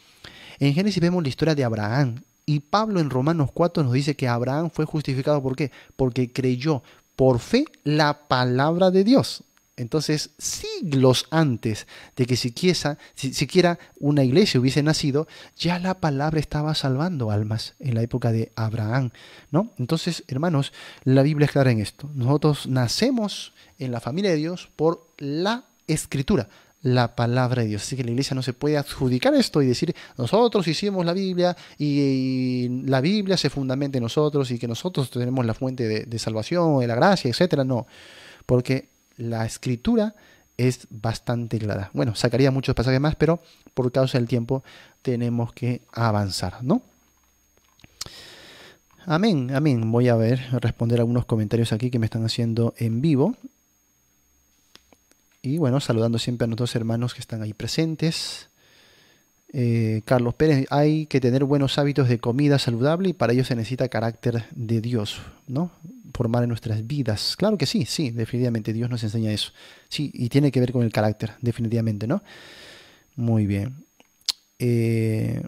En Génesis vemos la historia de Abraham. Y Pablo en Romanos 4 nos dice que Abraham fue justificado ¿por qué? Porque creyó, por fe la palabra de Dios. Entonces, siglos antes de que siquiera, siquiera una iglesia hubiese nacido, ya la palabra estaba salvando almas en la época de Abraham, ¿no? Entonces, hermanos, la Biblia es clara en esto. Nosotros nacemos en la familia de Dios por la escritura, la palabra de Dios. Así que la iglesia no se puede adjudicar esto y decir, nosotros hicimos la Biblia y, la Biblia se fundamenta en nosotros y que nosotros tenemos la fuente de, salvación, de la gracia, etcétera. No, porque la escritura es bastante clara. Bueno, sacaría muchos pasajes más, pero por causa del tiempo tenemos que avanzar, ¿no? Amén, amén. Voy a ver, responder algunos comentarios aquí que me están haciendo en vivo. Y bueno, saludando siempre a nuestros hermanos que están ahí presentes. Eh, Carlos Pérez, hay que tener buenos hábitos de comida saludable y para ello se necesita carácter de Dios, ¿no? Formar en nuestras vidas. Claro que sí, sí, definitivamente Dios nos enseña eso. Sí, y tiene que ver con el carácter, definitivamente, ¿no? Muy bien. Eh,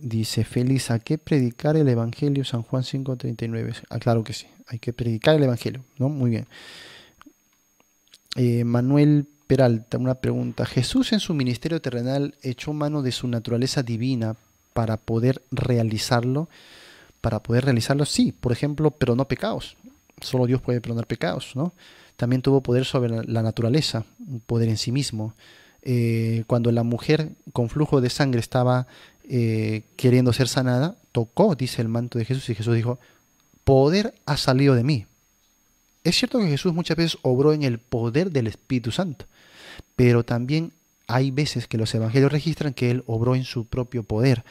dice Feliz, ¿a qué predicar el Evangelio? San Juan 5.39. Ah, claro que sí, hay que predicar el Evangelio, ¿no? Muy bien. Eh, Manuel Peralta, una pregunta. ¿Jesús en su ministerio terrenal echó mano de su naturaleza divina para poder realizarlo? Para poder realizarlo, sí, por ejemplo, pero no pecados. Solo Dios puede perdonar pecados, ¿no? También tuvo poder sobre la naturaleza, un poder en sí mismo. Eh, cuando la mujer con flujo de sangre estaba eh, queriendo ser sanada, tocó, dice el manto de Jesús, y Jesús dijo, poder ha salido de mí, es cierto que Jesús muchas veces obró en el poder del Espíritu Santo, pero también hay veces que los evangelios registran que él obró en su propio poder.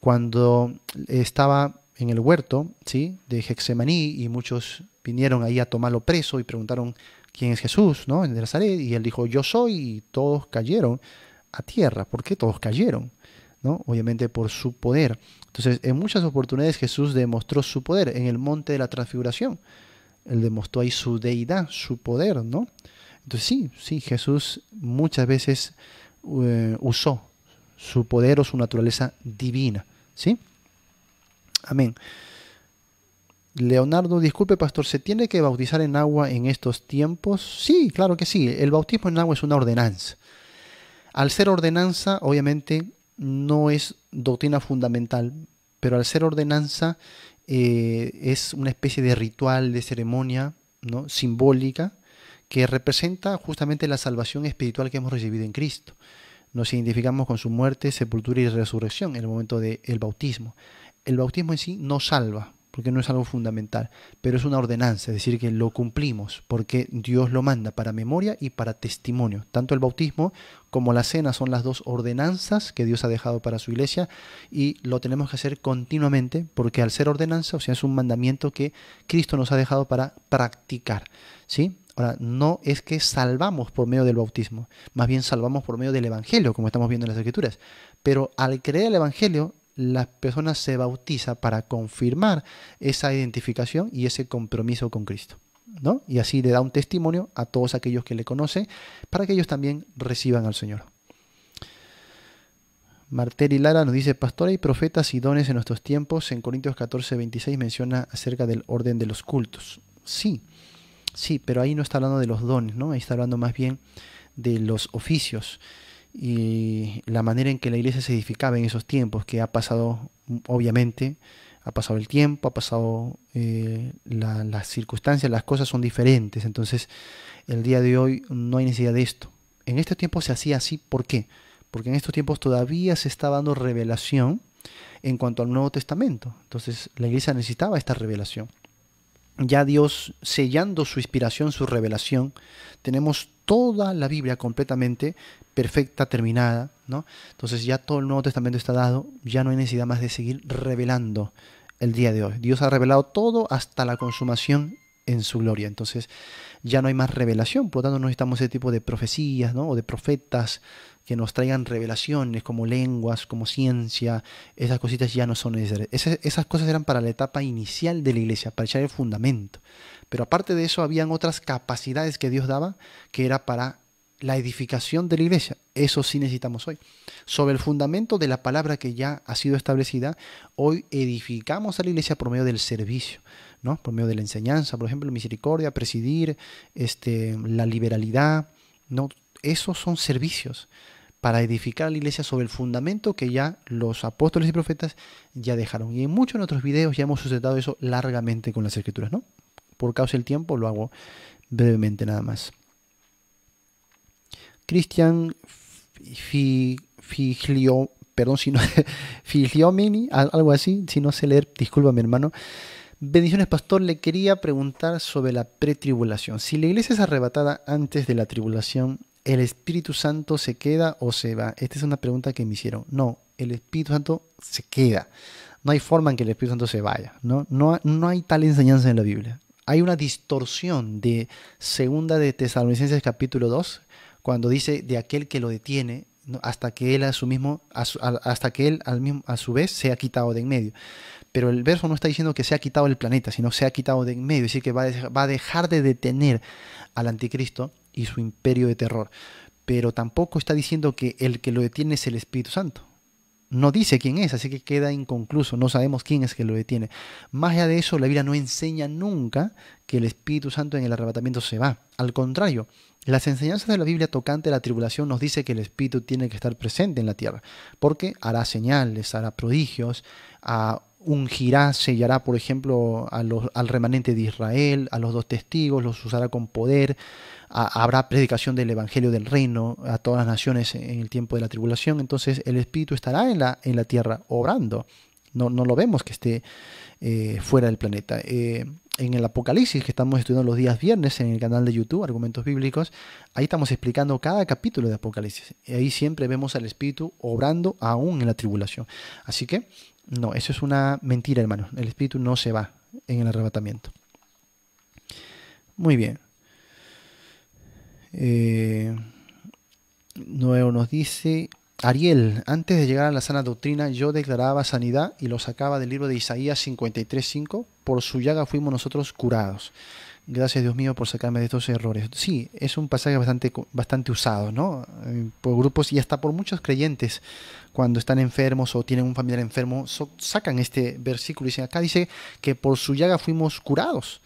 Cuando estaba en el huerto ¿sí? de Hexemaní y muchos vinieron ahí a tomarlo preso y preguntaron quién es Jesús, ¿no? En Nazaret, y él dijo, yo soy, y todos cayeron a tierra. ¿Por qué todos cayeron? ¿no? Obviamente por su poder. Entonces, en muchas oportunidades Jesús demostró su poder en el monte de la transfiguración. Él demostró ahí su deidad, su poder, ¿no? Entonces sí, sí, Jesús muchas veces eh, usó su poder o su naturaleza divina, ¿sí? Amén. Leonardo, disculpe pastor, ¿se tiene que bautizar en agua en estos tiempos? Sí, claro que sí. El bautismo en agua es una ordenanza. Al ser ordenanza, obviamente, no es doctrina fundamental, pero al ser ordenanza eh, es una especie de ritual, de ceremonia ¿no? simbólica que representa justamente la salvación espiritual que hemos recibido en Cristo. Nos identificamos con su muerte, sepultura y resurrección en el momento del bautismo. El bautismo en sí no salva, porque no es algo fundamental, pero es una ordenanza, es decir, que lo cumplimos porque Dios lo manda para memoria y para testimonio. Tanto el bautismo como la cena son las dos ordenanzas que Dios ha dejado para su iglesia y lo tenemos que hacer continuamente porque al ser ordenanza, o sea, es un mandamiento que Cristo nos ha dejado para practicar, ¿sí? Ahora, no es que salvamos por medio del bautismo, más bien salvamos por medio del Evangelio, como estamos viendo en las Escrituras. Pero al creer el Evangelio, la persona se bautiza para confirmar esa identificación y ese compromiso con Cristo. ¿no? Y así le da un testimonio a todos aquellos que le conocen para que ellos también reciban al Señor. Martel y Lara nos dice, pastora y profetas y dones en nuestros tiempos, en Corintios 14, 26 menciona acerca del orden de los cultos. Sí, sí, pero ahí no está hablando de los dones, ¿no? Ahí está hablando más bien de los oficios y la manera en que la iglesia se edificaba en esos tiempos, que ha pasado, obviamente, ha pasado el tiempo, ha pasado eh, las circunstancias, las cosas son diferentes. Entonces, el día de hoy no hay necesidad de esto. En estos tiempos se hacía así, ¿por qué? Porque en estos tiempos todavía se está dando revelación en cuanto al Nuevo Testamento. Entonces, la iglesia necesitaba esta revelación. Ya Dios sellando su inspiración, su revelación, tenemos toda la Biblia completamente perfecta, terminada, ¿no? Entonces ya todo el Nuevo Testamento está dado, ya no hay necesidad más de seguir revelando el día de hoy. Dios ha revelado todo hasta la consumación en su gloria. Entonces ya no hay más revelación, por lo tanto no necesitamos ese tipo de profecías ¿no? o de profetas que nos traigan revelaciones como lenguas, como ciencia, esas cositas ya no son necesarias. Esas, esas cosas eran para la etapa inicial de la iglesia, para echar el fundamento. Pero aparte de eso habían otras capacidades que Dios daba que era para la edificación de la iglesia. Eso sí necesitamos hoy. Sobre el fundamento de la palabra que ya ha sido establecida, hoy edificamos a la iglesia por medio del servicio, ¿no? Por medio de la enseñanza, por ejemplo, misericordia, presidir, este, la liberalidad, ¿no? Esos son servicios para edificar a la iglesia sobre el fundamento que ya los apóstoles y profetas ya dejaron. Y en muchos de nuestros videos ya hemos sustentado eso largamente con las escrituras, ¿no? Por causa del tiempo lo hago brevemente nada más. Cristian Figlio, perdón, si no, <laughs> Figliomini, algo así, si no sé leer, disculpa mi hermano. Bendiciones, pastor. Le quería preguntar sobre la pretribulación. Si la iglesia es arrebatada antes de la tribulación, ¿el Espíritu Santo se queda o se va? Esta es una pregunta que me hicieron. No, el Espíritu Santo se queda. No hay forma en que el Espíritu Santo se vaya. No, no, no hay tal enseñanza en la Biblia. Hay una distorsión de segunda de Tesalonicenses capítulo 2, cuando dice de aquel que lo detiene hasta que él a su mismo hasta que él mismo, a su vez se ha quitado de en medio pero el verso no está diciendo que se ha quitado el planeta sino se ha quitado de en medio es decir que va a dejar de detener al anticristo y su imperio de terror pero tampoco está diciendo que el que lo detiene es el Espíritu Santo no dice quién es, así que queda inconcluso, no sabemos quién es que lo detiene. Más allá de eso, la Biblia no enseña nunca que el Espíritu Santo en el arrebatamiento se va. Al contrario, las enseñanzas de la Biblia tocante a la tribulación nos dice que el Espíritu tiene que estar presente en la tierra, porque hará señales, hará prodigios, a, ungirá, sellará, por ejemplo, al remanente de Israel, a los dos testigos, los usará con poder, habrá predicación del Evangelio del Reino a todas las naciones en el tiempo de la tribulación, entonces el Espíritu estará en la, en la tierra obrando. No, no lo vemos que esté eh, fuera del planeta. Eh, en el Apocalipsis que estamos estudiando los días viernes en el canal de YouTube, Argumentos Bíblicos, ahí estamos explicando cada capítulo de Apocalipsis. Y ahí siempre vemos al Espíritu obrando aún en la tribulación. Así que, no, eso es una mentira, hermano. El Espíritu no se va en el arrebatamiento. Muy bien. Eh, nuevo nos dice, Ariel, antes de llegar a la sana doctrina, yo declaraba sanidad y lo sacaba del libro de Isaías 53.5, por su llaga fuimos nosotros curados. Gracias Dios mío por sacarme de estos errores. Sí, es un pasaje bastante, bastante usado, ¿no? Eh, por grupos y hasta por muchos creyentes, cuando están enfermos o tienen un familiar enfermo, sacan este versículo y dicen, acá dice que por su llaga fuimos curados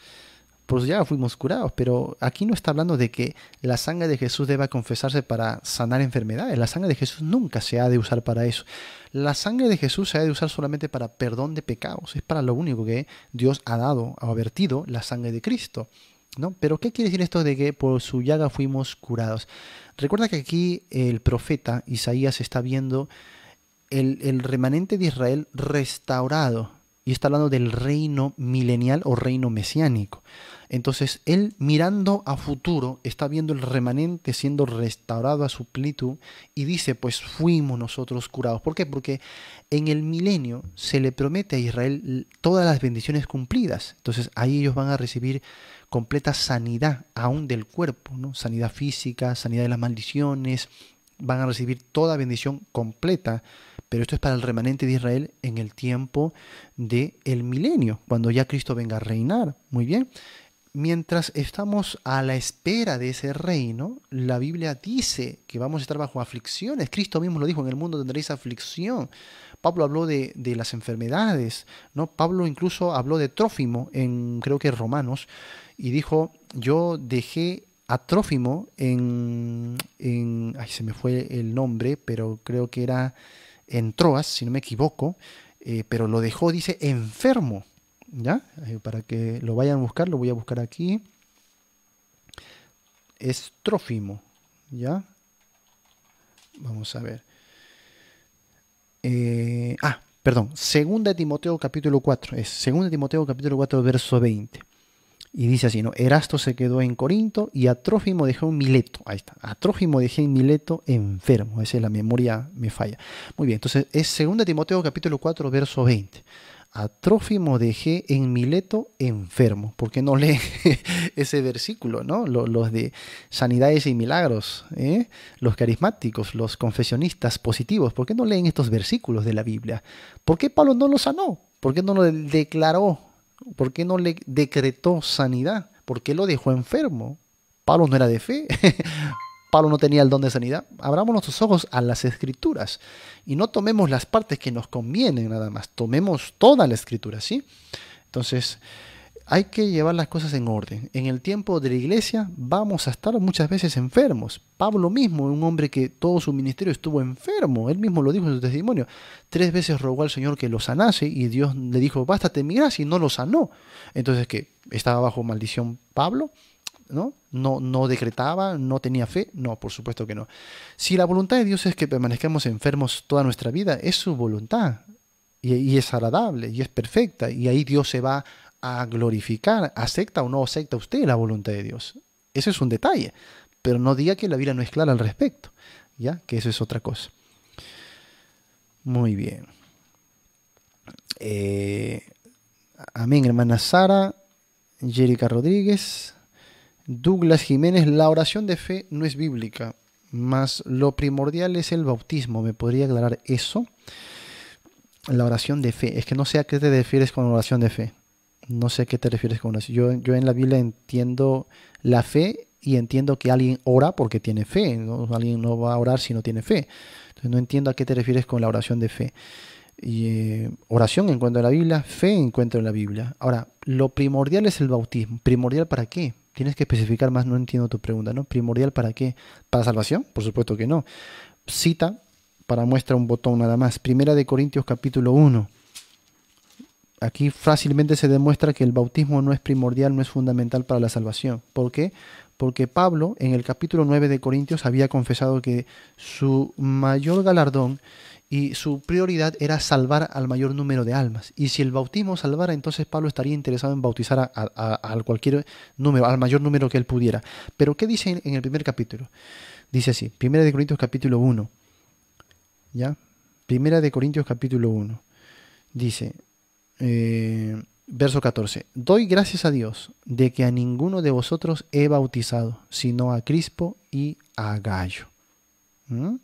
pues ya fuimos curados. Pero aquí no está hablando de que la sangre de Jesús deba confesarse para sanar enfermedades. La sangre de Jesús nunca se ha de usar para eso. La sangre de Jesús se ha de usar solamente para perdón de pecados. Es para lo único que Dios ha dado o ha vertido la sangre de Cristo. ¿No? Pero ¿qué quiere decir esto de que por su llaga fuimos curados? Recuerda que aquí el profeta Isaías está viendo el, el remanente de Israel restaurado, y está hablando del reino milenial o reino mesiánico. Entonces, él mirando a futuro, está viendo el remanente siendo restaurado a su plenitud y dice, pues fuimos nosotros curados. ¿Por qué? Porque en el milenio se le promete a Israel todas las bendiciones cumplidas. Entonces, ahí ellos van a recibir completa sanidad, aún del cuerpo, ¿no? Sanidad física, sanidad de las maldiciones, van a recibir toda bendición completa pero esto es para el remanente de Israel en el tiempo del milenio, cuando ya Cristo venga a reinar. Muy bien. Mientras estamos a la espera de ese reino, la Biblia dice que vamos a estar bajo aflicciones. Cristo mismo lo dijo, en el mundo tendréis aflicción. Pablo habló de, las enfermedades, ¿no? Pablo incluso habló de Trófimo en, creo que Romanos, y dijo, yo dejé a Trófimo en, en ay, se me fue el nombre, pero creo que era en Troas, si no me equivoco, eh, pero lo dejó, dice, enfermo. ¿Ya? Eh, para que lo vayan a buscar, lo voy a buscar aquí. Es Trófimo, ¿ya? Vamos a ver. Eh, ah, perdón, segunda Timoteo capítulo 4, es 2 Timoteo capítulo 4 verso 20. Y dice así, ¿no? Erasto se quedó en Corinto y Atrófimo dejó en Mileto. Ahí está. A dejé en Mileto enfermo. Esa es la memoria, me falla. Muy bien, entonces es 2 Timoteo capítulo 4, verso 20. Atrófimo dejé en Mileto enfermo. ¿Por qué no lee <laughs> ese versículo, no? Los, de sanidades y milagros, ¿eh? los carismáticos, los confesionistas positivos. ¿Por qué no leen estos versículos de la Biblia? ¿Por qué Pablo no lo sanó? ¿Por qué no lo declaró ¿Por qué no le decretó sanidad? ¿Por qué lo dejó enfermo? Pablo no era de fe. <laughs> Pablo no tenía el don de sanidad. Abramos nuestros ojos a las escrituras y no tomemos las partes que nos convienen nada más. Tomemos toda la escritura, ¿sí? Entonces, hay que llevar las cosas en orden. En el tiempo de la iglesia vamos a estar muchas veces enfermos. Pablo mismo, un hombre que todo su ministerio estuvo enfermo, él mismo lo dijo en su testimonio. Tres veces rogó al Señor que lo sanase y Dios le dijo, bástate mi gracia y no lo sanó. Entonces, que ¿Estaba bajo maldición Pablo? ¿No? ¿No? ¿No decretaba? ¿No tenía fe? No, por supuesto que no. Si la voluntad de Dios es que permanezcamos enfermos toda nuestra vida, es su voluntad. Y, es agradable, y es perfecta, y ahí Dios se va a glorificar, acepta o no acepta usted la voluntad de Dios. Eso es un detalle, pero no diga que la vida no es clara al respecto, ya que eso es otra cosa. Muy bien. Eh, amén, hermana Sara, Jerica Rodríguez, Douglas Jiménez, la oración de fe no es bíblica, más lo primordial es el bautismo. ¿Me podría aclarar eso? La oración de fe, es que no sé a qué te refieres con oración de fe. No sé a qué te refieres con eso. Yo, yo en la Biblia entiendo la fe y entiendo que alguien ora porque tiene fe. Alguien no va a orar si no tiene fe. Entonces no entiendo a qué te refieres con la oración de fe. Y, eh, oración oración encuentro en la Biblia, fe encuentro en la Biblia. Ahora, lo primordial es el bautismo. ¿Primordial para qué? Tienes que especificar más, no entiendo tu pregunta, ¿no? ¿Primordial para qué? ¿Para salvación? Por supuesto que no. Cita, para muestra un botón nada más. Primera de Corintios capítulo 1 aquí fácilmente se demuestra que el bautismo no es primordial, no es fundamental para la salvación. ¿Por qué? Porque Pablo en el capítulo 9 de Corintios había confesado que su mayor galardón y su prioridad era salvar al mayor número de almas. Y si el bautismo salvara, entonces Pablo estaría interesado en bautizar a, cualquier número, al mayor número que él pudiera. Pero ¿qué dice en, el primer capítulo? Dice así, Primera de Corintios capítulo 1. ¿Ya? Primera de Corintios capítulo 1. Dice, eh, verso 14. Doy gracias a Dios de que a ninguno de vosotros he bautizado, sino a Crispo y a Gallo. ¿Mm?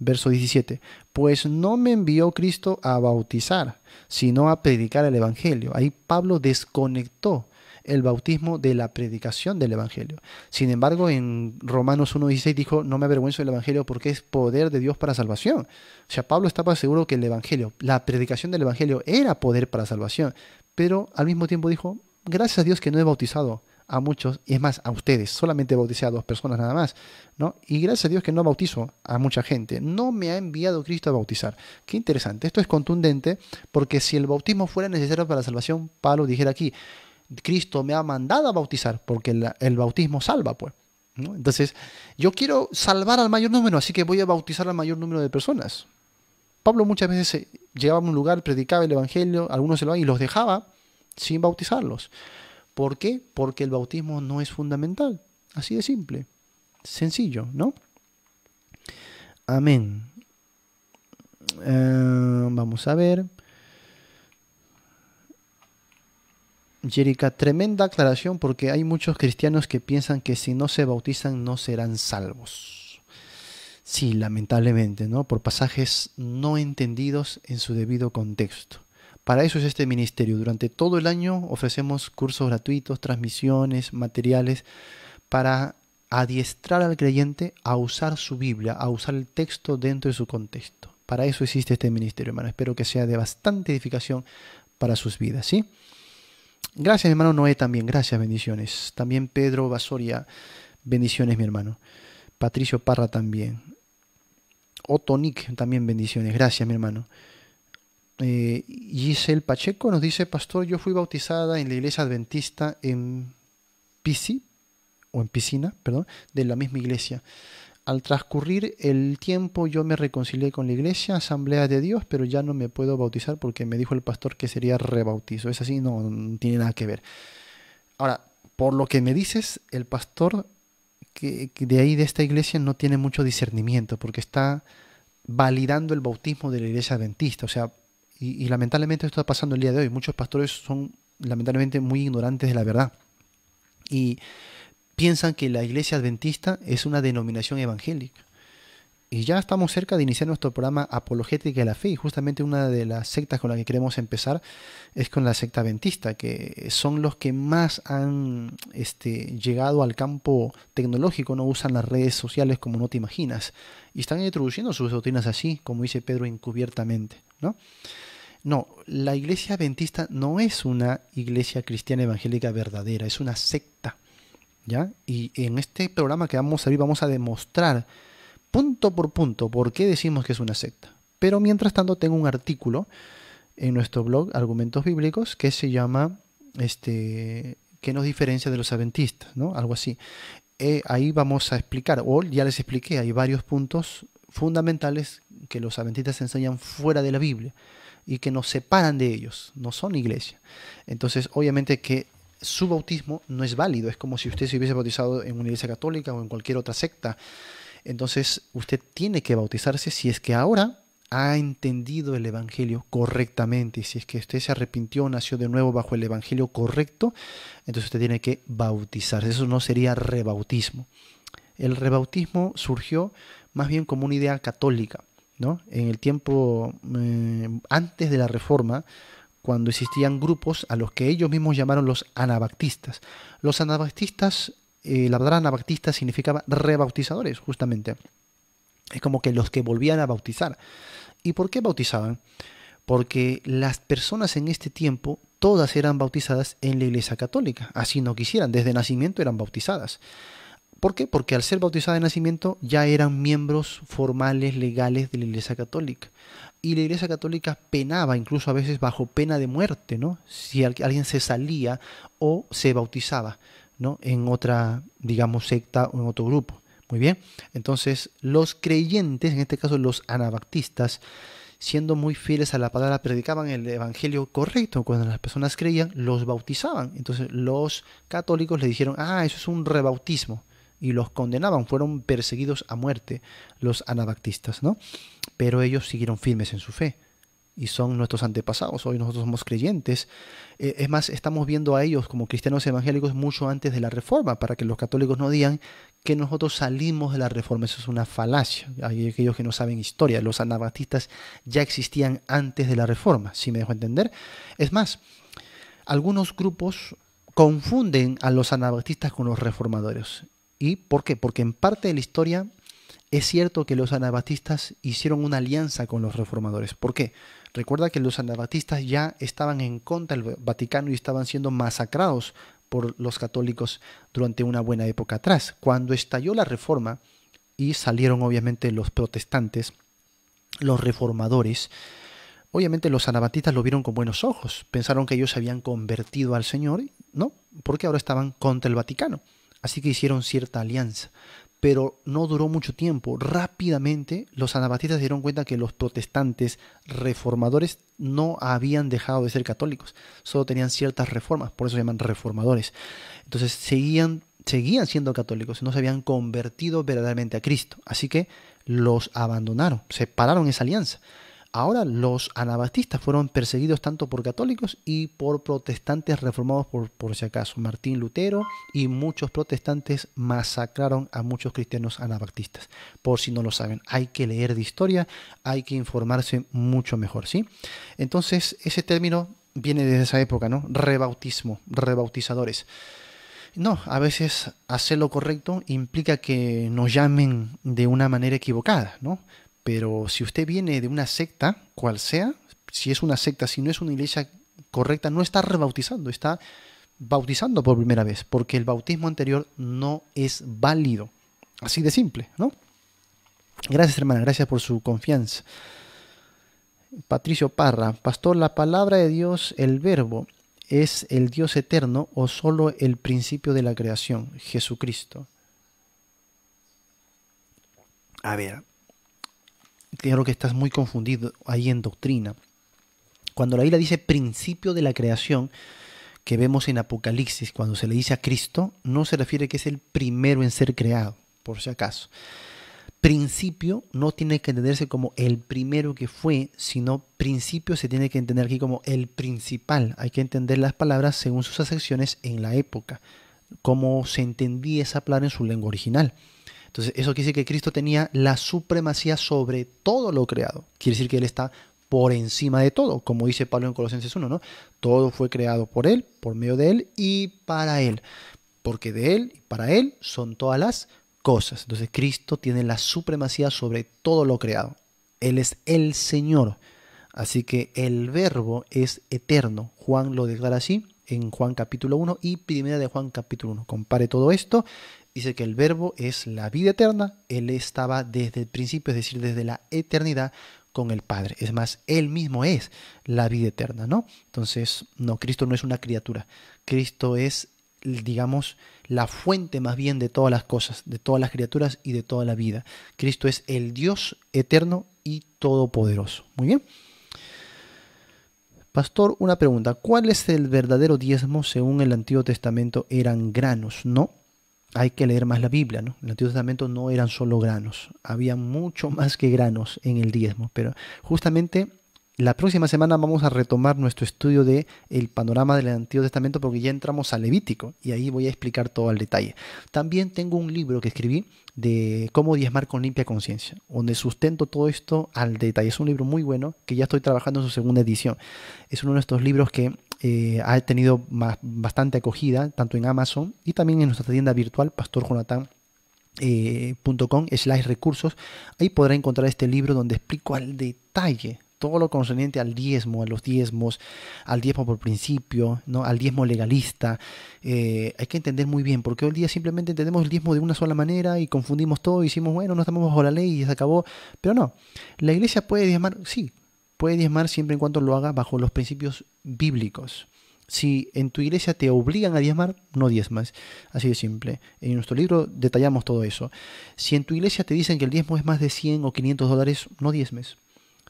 Verso 17. Pues no me envió Cristo a bautizar, sino a predicar el Evangelio. Ahí Pablo desconectó el bautismo de la predicación del Evangelio. Sin embargo, en Romanos 1.16 dijo, no me avergüenzo del Evangelio porque es poder de Dios para salvación. O sea, Pablo estaba seguro que el Evangelio, la predicación del Evangelio era poder para salvación, pero al mismo tiempo dijo, gracias a Dios que no he bautizado a muchos, y es más, a ustedes, solamente bauticé a dos personas nada más, ¿no? Y gracias a Dios que no bautizo a mucha gente, no me ha enviado Cristo a bautizar. Qué interesante, esto es contundente, porque si el bautismo fuera necesario para la salvación, Pablo dijera aquí, Cristo me ha mandado a bautizar, porque el, bautismo salva, pues. Entonces, yo quiero salvar al mayor número, así que voy a bautizar al mayor número de personas. Pablo muchas veces eh, llegaba a un lugar, predicaba el Evangelio, algunos se lo van y los dejaba sin bautizarlos. ¿Por qué? Porque el bautismo no es fundamental. Así de simple. Sencillo, ¿no? Amén. Eh, vamos a ver. Jerica, tremenda aclaración porque hay muchos cristianos que piensan que si no se bautizan no serán salvos. Sí, lamentablemente, ¿no? Por pasajes no entendidos en su debido contexto. Para eso es este ministerio. Durante todo el año ofrecemos cursos gratuitos, transmisiones, materiales para adiestrar al creyente a usar su Biblia, a usar el texto dentro de su contexto. Para eso existe este ministerio, hermano. Espero que sea de bastante edificación para sus vidas, ¿sí? Gracias, hermano Noé, también. Gracias, bendiciones. También Pedro Basoria, bendiciones, mi hermano. Patricio Parra también. Otonic, también bendiciones. Gracias, mi hermano. Eh, Giselle Pacheco nos dice, pastor, yo fui bautizada en la iglesia adventista en Pisi, o en piscina, perdón, de la misma iglesia. Al transcurrir el tiempo yo me reconcilié con la iglesia, asamblea de Dios, pero ya no me puedo bautizar porque me dijo el pastor que sería rebautizo. Es así, no, tiene nada que ver. Ahora, por lo que me dices, el pastor que, de ahí, de esta iglesia, no tiene mucho discernimiento porque está validando el bautismo de la iglesia adventista. O sea, y, y lamentablemente esto está pasando el día de hoy. Muchos pastores son lamentablemente muy ignorantes de la verdad. Y piensan que la iglesia adventista es una denominación evangélica. Y ya estamos cerca de iniciar nuestro programa Apologética de la Fe. Y justamente una de las sectas con la que queremos empezar es con la secta adventista, que son los que más han este, llegado al campo tecnológico, no usan las redes sociales como no te imaginas. Y están introduciendo sus doctrinas así, como dice Pedro encubiertamente. ¿no? no, la iglesia adventista no es una iglesia cristiana evangélica verdadera, es una secta y en este programa que vamos a abrir vamos a demostrar punto por punto por qué decimos que es una secta. Pero mientras tanto tengo un artículo en nuestro blog Argumentos Bíblicos que se llama este ¿Qué nos diferencia de los adventistas? ¿no? Algo así. Eh, ahí vamos a explicar, o ya les expliqué, hay varios puntos fundamentales que los adventistas enseñan fuera de la Biblia y que nos separan de ellos, no son iglesia. Entonces, obviamente que su bautismo no es válido. Es como si usted se hubiese bautizado en una iglesia católica o en cualquier otra secta. Entonces usted tiene que bautizarse si es que ahora ha entendido el Evangelio correctamente. Y si es que usted se arrepintió, nació de nuevo bajo el Evangelio correcto, entonces usted tiene que bautizarse. Eso no sería rebautismo. El rebautismo surgió más bien como una idea católica. ¿no? En el tiempo eh, antes de la Reforma, cuando existían grupos a los que ellos mismos llamaron los anabaptistas. Los anabaptistas, eh, la palabra anabaptista significaba rebautizadores, justamente. Es como que los que volvían a bautizar. ¿Y por qué bautizaban? Porque las personas en este tiempo todas eran bautizadas en la Iglesia Católica, así no quisieran, desde nacimiento eran bautizadas. ¿Por qué? Porque al ser bautizadas de nacimiento ya eran miembros formales legales de la Iglesia Católica y la Iglesia Católica penaba, incluso a veces bajo pena de muerte, ¿no? si alguien se salía o se bautizaba ¿no? en otra, digamos, secta o en otro grupo. Muy bien, entonces los creyentes, en este caso los anabaptistas, siendo muy fieles a la palabra, predicaban el evangelio correcto. Cuando las personas creían, los bautizaban. Entonces los católicos le dijeron, ah, eso es un rebautismo y los condenaban, fueron perseguidos a muerte los anabaptistas, ¿no? Pero ellos siguieron firmes en su fe y son nuestros antepasados, hoy nosotros somos creyentes. Eh, es más, estamos viendo a ellos como cristianos evangélicos mucho antes de la reforma, para que los católicos no digan que nosotros salimos de la reforma, eso es una falacia. Hay aquellos que no saben historia, los anabaptistas ya existían antes de la reforma, si me dejo entender. Es más, algunos grupos confunden a los anabaptistas con los reformadores ¿Y por qué? Porque en parte de la historia es cierto que los anabatistas hicieron una alianza con los reformadores. ¿Por qué? Recuerda que los anabatistas ya estaban en contra del Vaticano y estaban siendo masacrados por los católicos durante una buena época atrás. Cuando estalló la reforma y salieron obviamente los protestantes, los reformadores, obviamente los anabatistas lo vieron con buenos ojos. Pensaron que ellos se habían convertido al Señor, ¿no? Porque ahora estaban contra el Vaticano. Así que hicieron cierta alianza. Pero no duró mucho tiempo. Rápidamente los anabatistas dieron cuenta que los protestantes reformadores no habían dejado de ser católicos. Solo tenían ciertas reformas. Por eso se llaman reformadores. Entonces seguían, seguían siendo católicos. No se habían convertido verdaderamente a Cristo. Así que los abandonaron. Separaron esa alianza. Ahora los anabaptistas fueron perseguidos tanto por católicos y por protestantes reformados por, por si acaso. Martín Lutero y muchos protestantes masacraron a muchos cristianos anabaptistas. Por si no lo saben, hay que leer de historia, hay que informarse mucho mejor, ¿sí? Entonces, ese término viene desde esa época, ¿no? Rebautismo, rebautizadores. No, a veces hacer lo correcto implica que nos llamen de una manera equivocada, ¿no? Pero si usted viene de una secta, cual sea, si es una secta, si no es una iglesia correcta, no está rebautizando, está bautizando por primera vez, porque el bautismo anterior no es válido. Así de simple, ¿no? Gracias, hermana, gracias por su confianza. Patricio Parra, pastor, ¿la palabra de Dios, el verbo, es el Dios eterno o solo el principio de la creación, Jesucristo? A ver, creo que estás muy confundido ahí en doctrina. Cuando la Biblia dice principio de la creación, que vemos en Apocalipsis, cuando se le dice a Cristo, no se refiere que es el primero en ser creado, por si acaso. Principio no tiene que entenderse como el primero que fue, sino principio se tiene que entender aquí como el principal. Hay que entender las palabras según sus acepciones en la época, como se entendía esa palabra en su lengua original. Entonces, eso quiere decir que Cristo tenía la supremacía sobre todo lo creado. Quiere decir que Él está por encima de todo, como dice Pablo en Colosenses 1, ¿no? Todo fue creado por Él, por medio de Él y para Él, porque de Él y para Él son todas las cosas. Entonces Cristo tiene la supremacía sobre todo lo creado. Él es el Señor. Así que el verbo es eterno. Juan lo declara así en Juan capítulo 1 y primera de Juan capítulo 1. Compare todo esto dice que el verbo es la vida eterna, Él estaba desde el principio, es decir, desde la eternidad con el Padre. Es más, Él mismo es la vida eterna, ¿no? Entonces, no, Cristo no es una criatura, Cristo es, digamos, la fuente más bien de todas las cosas, de todas las criaturas y de toda la vida. Cristo es el Dios eterno y todopoderoso. Muy bien. Pastor, una pregunta. ¿Cuál es el verdadero diezmo según el Antiguo Testamento? Eran granos, ¿no? hay que leer más la Biblia, ¿no? En el Antiguo Testamento no eran solo granos, había mucho más que granos en el diezmo, pero justamente la próxima semana vamos a retomar nuestro estudio de el panorama del Antiguo Testamento porque ya entramos al Levítico y ahí voy a explicar todo al detalle. También tengo un libro que escribí de cómo diezmar con limpia conciencia, donde sustento todo esto al detalle. Es un libro muy bueno que ya estoy trabajando en su segunda edición. Es uno de estos libros que eh, ha tenido bastante acogida, tanto en Amazon y también en nuestra tienda virtual pastorjonatan.com, eh, slash recursos. Ahí podrá encontrar este libro donde explico al detalle todo lo concerniente al diezmo, a los diezmos, al diezmo por principio, ¿no? al diezmo legalista. Eh, hay que entender muy bien, porque hoy día simplemente entendemos el diezmo de una sola manera y confundimos todo y decimos, bueno, no estamos bajo la ley y se acabó. Pero no, la iglesia puede diezmar, sí, puede diezmar siempre en cuanto lo haga bajo los principios bíblicos. Si en tu iglesia te obligan a diezmar, no diezmas. Así de simple. En nuestro libro detallamos todo eso. Si en tu iglesia te dicen que el diezmo es más de 100 o 500 dólares, no diezmes.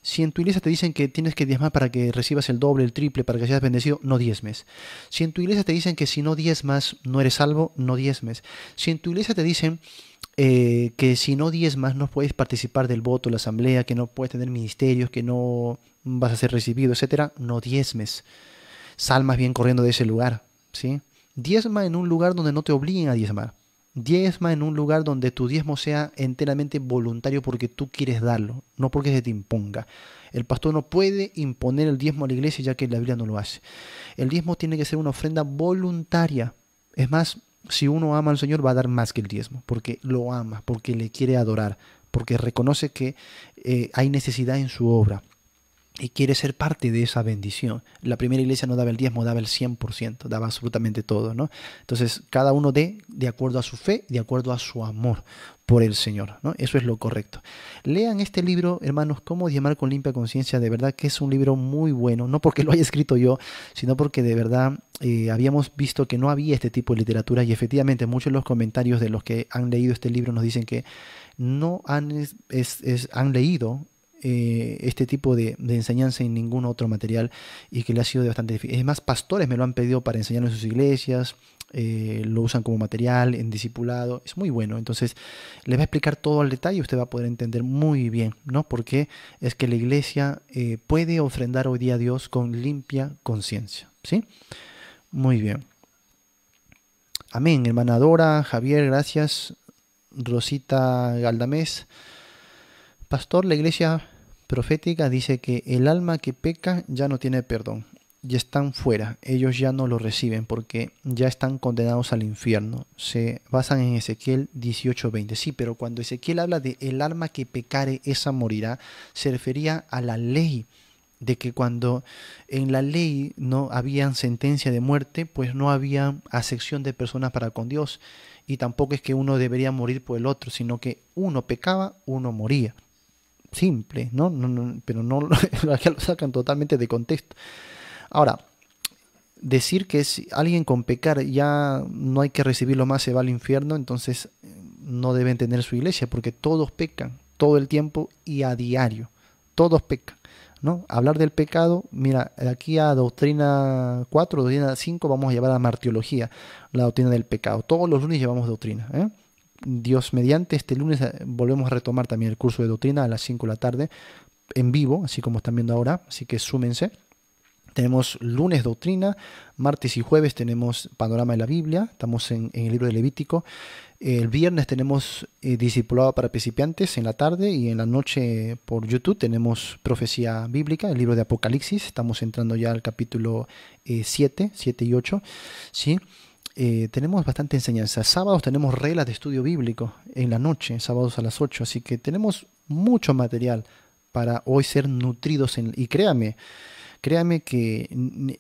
Si en tu iglesia te dicen que tienes que diezmar para que recibas el doble, el triple, para que seas bendecido, no diezmes. Si en tu iglesia te dicen que si no diezmas no eres salvo, no diezmes. Si en tu iglesia te dicen eh, que si no diezmas no puedes participar del voto, la asamblea, que no puedes tener ministerios, que no vas a ser recibido, etcétera, no diezmes. Sal más bien corriendo de ese lugar, ¿sí? Diezma en un lugar donde no te obliguen a diezmar. Diezma en un lugar donde tu diezmo sea enteramente voluntario porque tú quieres darlo, no porque se te imponga. El pastor no puede imponer el diezmo a la iglesia ya que la Biblia no lo hace. El diezmo tiene que ser una ofrenda voluntaria. Es más, si uno ama al Señor va a dar más que el diezmo, porque lo ama, porque le quiere adorar, porque reconoce que eh, hay necesidad en su obra y quiere ser parte de esa bendición. La primera iglesia no daba el diezmo, daba el 100%, daba absolutamente todo, ¿no? Entonces, cada uno dé de, de acuerdo a su fe, de acuerdo a su amor por el Señor, ¿no? Eso es lo correcto. Lean este libro, hermanos, Cómo llamar con limpia conciencia, de verdad que es un libro muy bueno, no porque lo haya escrito yo, sino porque de verdad eh, habíamos visto que no había este tipo de literatura y efectivamente muchos de los comentarios de los que han leído este libro nos dicen que no han, han leído eh, este tipo de, enseñanza en ningún otro material y que le ha sido bastante difícil. Es más, pastores me lo han pedido para enseñar en sus iglesias, eh, lo usan como material, en discipulado, es muy bueno. Entonces, le va a explicar todo al detalle, usted va a poder entender muy bien, ¿no? Porque es que la iglesia puede ofrendar hoy día a Dios con limpia conciencia, ¿sí? Muy bien. Amén, hermana Dora, Javier, gracias. Rosita Galdamés. Pastor, la iglesia profética dice que el alma que peca ya no tiene perdón. Ya están fuera, ellos ya no lo reciben porque ya están condenados al infierno. Se basan en Ezequiel 18:20. Sí, pero cuando Ezequiel habla de el alma que pecare, esa morirá, se refería a la ley de que cuando en la ley no habían sentencia de muerte, pues no había acepción de personas para con Dios. Y tampoco es que uno debería morir por el otro, sino que uno pecaba, uno moría. Simple, ¿no? no, no pero no <laughs> lo sacan totalmente de contexto. Ahora, decir que si alguien con pecar ya no hay que recibirlo más, se va al infierno, entonces eh, no deben tener su iglesia, porque todos pecan todo el tiempo y a diario. Todos pecan. ¿no? Hablar del pecado, mira, aquí a doctrina 4, doctrina 5 vamos a llevar a martiología, la doctrina del pecado. Todos los lunes llevamos doctrina. ¿eh? Dios mediante, este lunes eh, volvemos a retomar también el curso de doctrina a las 5 de la tarde en vivo, así como están viendo ahora, así que súmense. Tenemos lunes doctrina, martes y jueves tenemos panorama de la Biblia, estamos en, el libro de Levítico. El viernes tenemos eh, discipulado para principiantes en la tarde y en la noche por YouTube tenemos profecía bíblica, el libro de Apocalipsis. Estamos entrando ya al capítulo 7, eh, 7 y 8. ¿sí? Eh, tenemos bastante enseñanza. Sábados tenemos reglas de estudio bíblico en la noche, sábados a las 8. Así que tenemos mucho material para hoy ser nutridos y créame, Créame que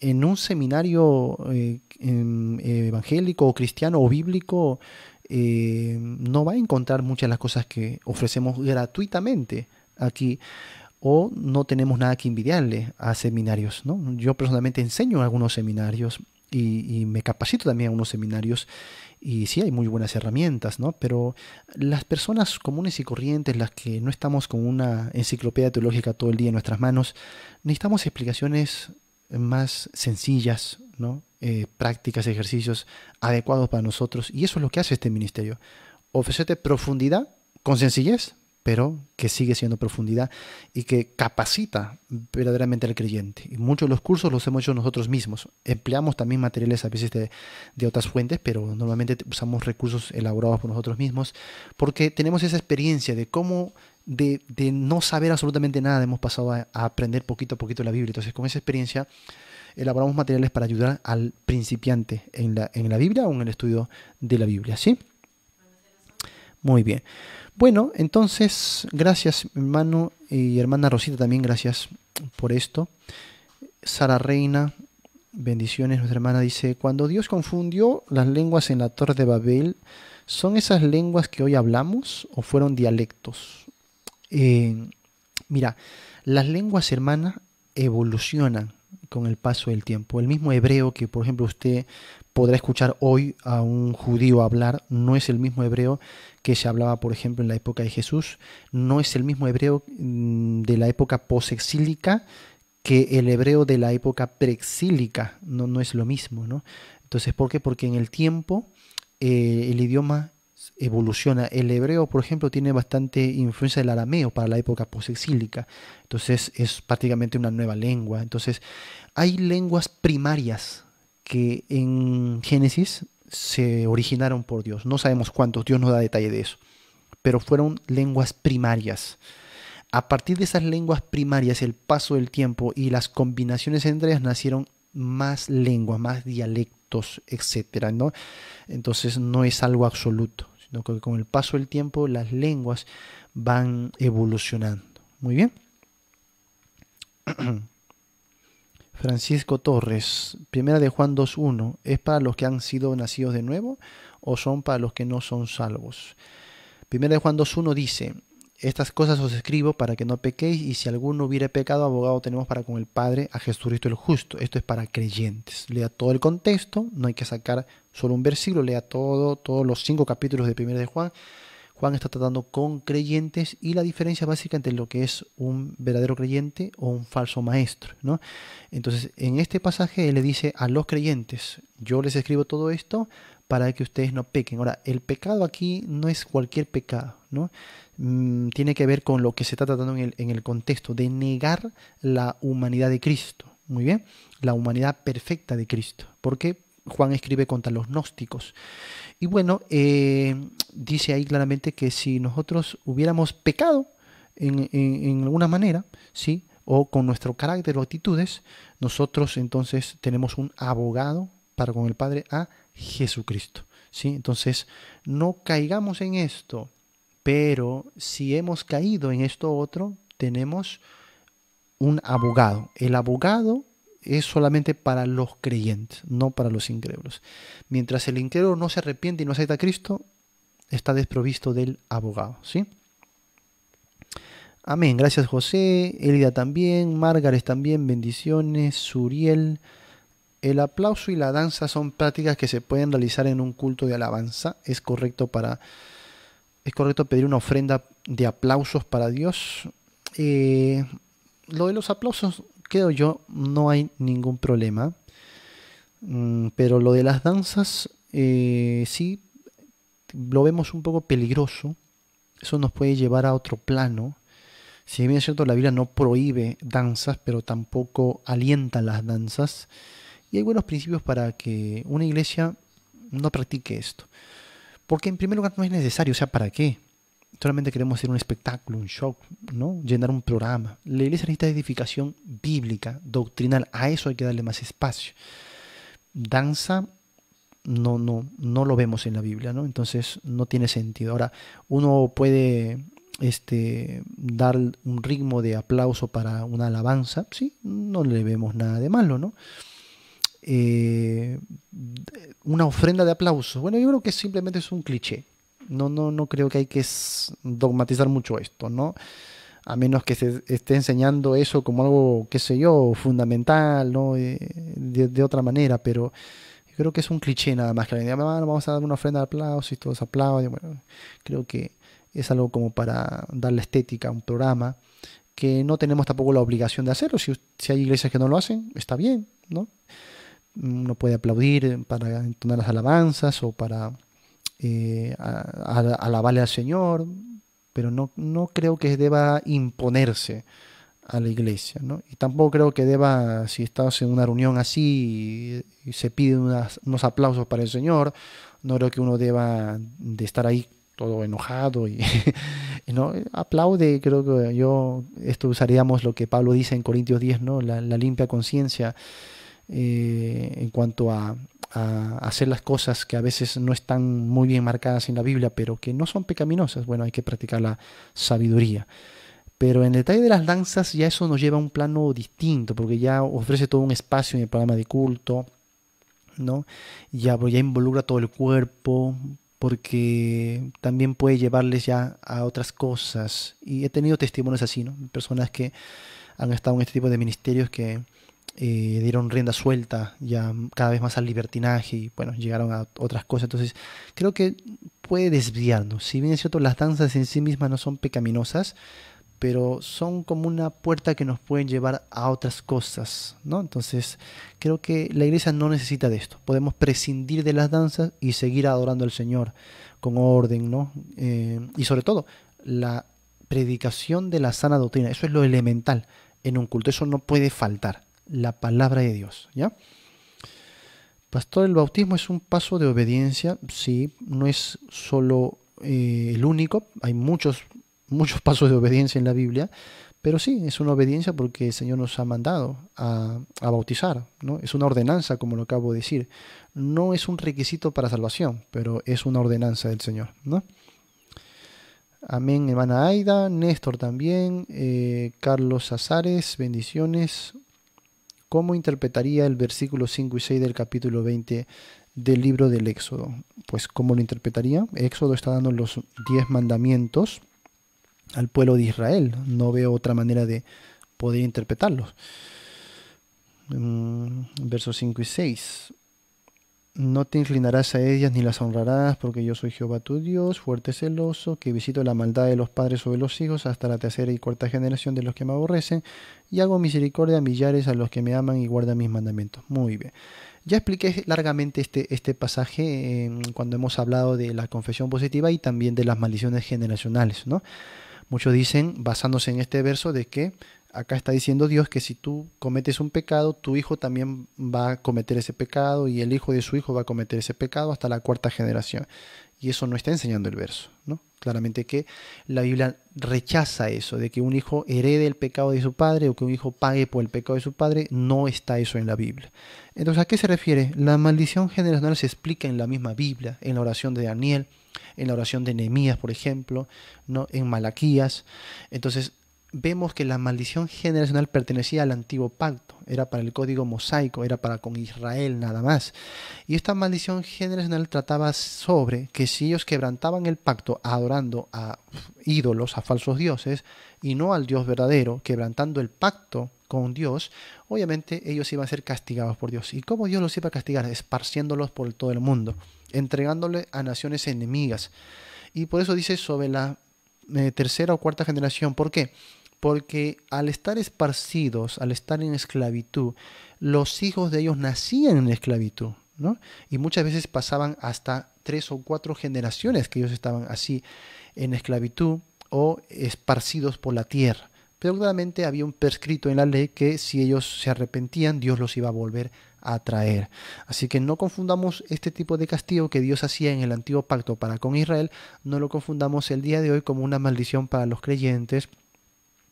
en un seminario eh, em, evangélico o cristiano o bíblico em, no va a encontrar muchas de las cosas que ofrecemos gratuitamente aquí o no tenemos nada que envidiarle a seminarios. Yo personalmente enseño algunos seminarios y, me capacito también en algunos seminarios y sí hay muy buenas herramientas, ¿no? Pero las personas comunes y corrientes, las que no estamos con una enciclopedia teológica todo el día en nuestras manos, necesitamos explicaciones más sencillas, ¿no? Eh, prácticas, ejercicios adecuados para nosotros. Y eso es lo que hace este ministerio. Ofrecerte profundidad con sencillez pero que sigue siendo profundidad y que capacita verdaderamente al creyente. Y muchos de los cursos los hemos hecho nosotros mismos. Empleamos también materiales a veces de, otras fuentes, pero normalmente usamos recursos elaborados por nosotros mismos porque tenemos esa experiencia de cómo de, no saber absolutamente nada, hemos pasado a, aprender poquito a poquito la Biblia. Entonces, con esa experiencia, elaboramos materiales para ayudar al principiante en la, en la Biblia o en el estudio de la Biblia, ¿sí? Muy bien. Bueno, entonces, gracias hermano y hermana Rosita también, gracias por esto. Sara Reina, bendiciones, nuestra hermana dice, cuando Dios confundió las lenguas en la torre de Babel, ¿son esas lenguas que hoy hablamos o fueron dialectos? Eh, mira, las lenguas hermana, evolucionan con el paso del tiempo. El mismo hebreo que, por ejemplo, usted podrá escuchar hoy a un judío hablar no es el mismo hebreo que se hablaba, por ejemplo, en la época de Jesús, no es el mismo hebreo mm, de la época posexílica que el hebreo de la época preexílica, no, no es lo mismo, ¿no? Entonces, ¿por qué? Porque en el tiempo eh, el idioma evoluciona. El hebreo, por ejemplo, tiene bastante influencia del arameo para la época posexílica. Entonces es prácticamente una nueva lengua. Entonces hay lenguas primarias que en Génesis se originaron por Dios. No sabemos cuántos, Dios no da detalle de eso, pero fueron lenguas primarias. A partir de esas lenguas primarias, el paso del tiempo y las combinaciones entre ellas nacieron más lenguas, más dialectos, etc. ¿no? Entonces no es algo absoluto, sino que con el paso del tiempo las lenguas van evolucionando. Muy bien. <clears throat> Francisco Torres, primera de Juan 2.1, ¿es para los que han sido nacidos de nuevo o son para los que no son salvos? Primera de Juan 2.1 dice, estas cosas os escribo para que no pequéis y si alguno hubiere pecado, abogado tenemos para con el Padre a Jesucristo el justo. Esto es para creyentes. Lea todo el contexto, no hay que sacar solo un versículo, lea todo, todos los cinco capítulos de primera de Juan Juan está tratando con creyentes y la diferencia básica entre lo que es un verdadero creyente o un falso maestro. ¿no? Entonces, en este pasaje él le dice a los creyentes, yo les escribo todo esto para que ustedes no pequen. Ahora, el pecado aquí no es cualquier pecado, ¿no? Mm, tiene que ver con lo que se está tratando en el, en el contexto de negar la humanidad de Cristo. Muy bien, la humanidad perfecta de Cristo. ¿Por qué? Juan escribe contra los gnósticos. Y bueno, eh, dice ahí claramente que si nosotros hubiéramos pecado en, alguna manera, ¿sí? o con nuestro carácter o actitudes, nosotros entonces tenemos un abogado para con el Padre a Jesucristo. ¿sí? Entonces, no caigamos en esto, pero si hemos caído en esto otro, tenemos un abogado. El abogado es solamente para los creyentes, no para los incrédulos. Mientras el incrédulo no se arrepiente y no acepta a Cristo, está desprovisto del abogado, ¿sí? Amén. Gracias José, Elida también, Márgares también, bendiciones, Suriel. El aplauso y la danza son prácticas que se pueden realizar en un culto de alabanza. Es correcto para es correcto pedir una ofrenda de aplausos para Dios. Eh, lo de los aplausos creo yo, no hay ningún problema. Mm, pero lo de las danzas, eh, sí, lo vemos un poco peligroso. Eso nos puede llevar a otro plano. Si bien es cierto, la Biblia no prohíbe danzas, pero tampoco alienta las danzas. Y hay buenos principios para que una iglesia no practique esto. Porque en primer lugar no es necesario, o sea, ¿para qué? solamente queremos hacer un espectáculo, un show, ¿no? Llenar un programa. La iglesia necesita edificación bíblica, doctrinal. A eso hay que darle más espacio. Danza no, no, no lo vemos en la Biblia, ¿no? Entonces no tiene sentido. Ahora, uno puede este, dar un ritmo de aplauso para una alabanza, sí, no le vemos nada de malo, ¿no? Eh, una ofrenda de aplauso. Bueno, yo creo que simplemente es un cliché no, no, no creo que hay que dogmatizar mucho esto, ¿no? A menos que se esté enseñando eso como algo, qué sé yo, fundamental, ¿no? Eh, de, otra manera, pero creo que es un cliché nada más que la ah, vamos a dar una ofrenda de aplausos y todos aplauden. Bueno, creo que es algo como para darle estética a un programa que no tenemos tampoco la obligación de hacerlo. Si, si hay iglesias que no lo hacen, está bien, ¿no? Uno mm, puede aplaudir para entonar las alabanzas o para eh, alabarle al Señor, pero no, no creo que deba imponerse a la iglesia. ¿no? Y tampoco creo que deba, si estás en una reunión así y, se piden unos aplausos para el Señor, no creo que uno deba de estar ahí todo enojado y, <laughs> no aplaude creo que yo esto usaríamos lo que Pablo dice en Corintios 10 la, limpia conciencia eh, en cuanto a, a hacer las cosas que a veces no están muy bien marcadas en la Biblia, pero que no son pecaminosas, bueno, hay que practicar la sabiduría. Pero en el detalle de las danzas ya eso nos lleva a un plano distinto, porque ya ofrece todo un espacio en el programa de culto, ¿no? Ya, pues, ya involucra todo el cuerpo, porque también puede llevarles ya a otras cosas. Y he tenido testimonios así, ¿no? Personas que han estado en este tipo de ministerios que eh, dieron rienda suelta ya cada vez más al libertinaje y bueno, llegaron a otras cosas. Entonces, creo que puede desviarnos. Si bien es cierto, las danzas en sí mismas no son pecaminosas, pero son como una puerta que nos pueden llevar a otras cosas, ¿no? Entonces, creo que la iglesia no necesita de esto. Podemos prescindir de las danzas y seguir adorando al Señor con orden, ¿no? Eh, y sobre todo, la predicación de la sana doctrina. Eso es lo elemental en un culto. Eso no puede faltar la palabra de Dios, ¿ya? Pastor, el bautismo es un paso de obediencia, sí, no es solo eh, el único, hay muchos, muchos <laughs> pasos de obediencia en la Biblia, pero sí, es una obediencia porque el Señor nos ha mandado a, bautizar, ¿no? Es una ordenanza, como lo acabo de decir. No es un requisito para salvación, pero es una ordenanza del Señor, ¿no? Amén, hermana Aida, Néstor también, eh, Carlos Azares, bendiciones, ¿Cómo interpretaría el versículo 5 y 6 del capítulo 20 del libro del Éxodo? Pues ¿cómo lo interpretaría? Éxodo está dando los 10 mandamientos al pueblo de Israel. No veo otra manera de poder interpretarlos. Mm, versos 5 y 6. No te inclinarás a ellas ni las honrarás, porque yo soy Jehová tu Dios, fuerte celoso, que visito la maldad de los padres sobre los hijos hasta la tercera y cuarta generación de los que me aborrecen, y hago misericordia a millares a los que me aman y guardan mis mandamientos. Muy bien. Ya expliqué largamente este, este pasaje em, cuando hemos hablado de la confesión positiva y también de las maldiciones generacionales, ¿no? Muchos dicen, basándose en este verso, de que acá está diciendo Dios que si tú cometes un pecado, tu hijo también va a cometer ese pecado y el hijo de su hijo va a cometer ese pecado hasta la cuarta generación. Y eso no está enseñando el verso, ¿no? Claramente que la Biblia rechaza eso, de que un hijo herede el pecado de su padre o que un hijo pague por el pecado de su padre, no está eso en la Biblia. Entonces, ¿a qué se refiere? La maldición generacional se explica en la misma Biblia, en la oración de Daniel, en la oración de Nehemías, por ejemplo, ¿no? en Malaquías. Entonces, vemos que la maldición generacional pertenecía al antiguo pacto, era para el código mosaico, era para con Israel nada más. Y esta maldición generacional trataba sobre que si ellos quebrantaban el pacto adorando a ídolos, a falsos dioses, y no al Dios verdadero, quebrantando el pacto con Dios, obviamente ellos iban a ser castigados por Dios. ¿Y cómo Dios los iba a castigar? Esparciéndolos por todo el mundo, entregándole a naciones enemigas. Y por eso dice sobre la eh, tercera o cuarta generación. ¿Por qué? porque al estar esparcidos, al estar en esclavitud, los hijos de ellos nacían en esclavitud, Y muchas veces pasaban hasta tres o cuatro generaciones que ellos estaban así en esclavitud o esparcidos por la tierra. Pero claramente había un prescrito en la ley que si ellos se arrepentían, Dios los iba a volver a traer. Así que no confundamos este tipo de castigo que Dios hacía en el antiguo pacto para con Israel, no lo confundamos el día de hoy como una maldición para los creyentes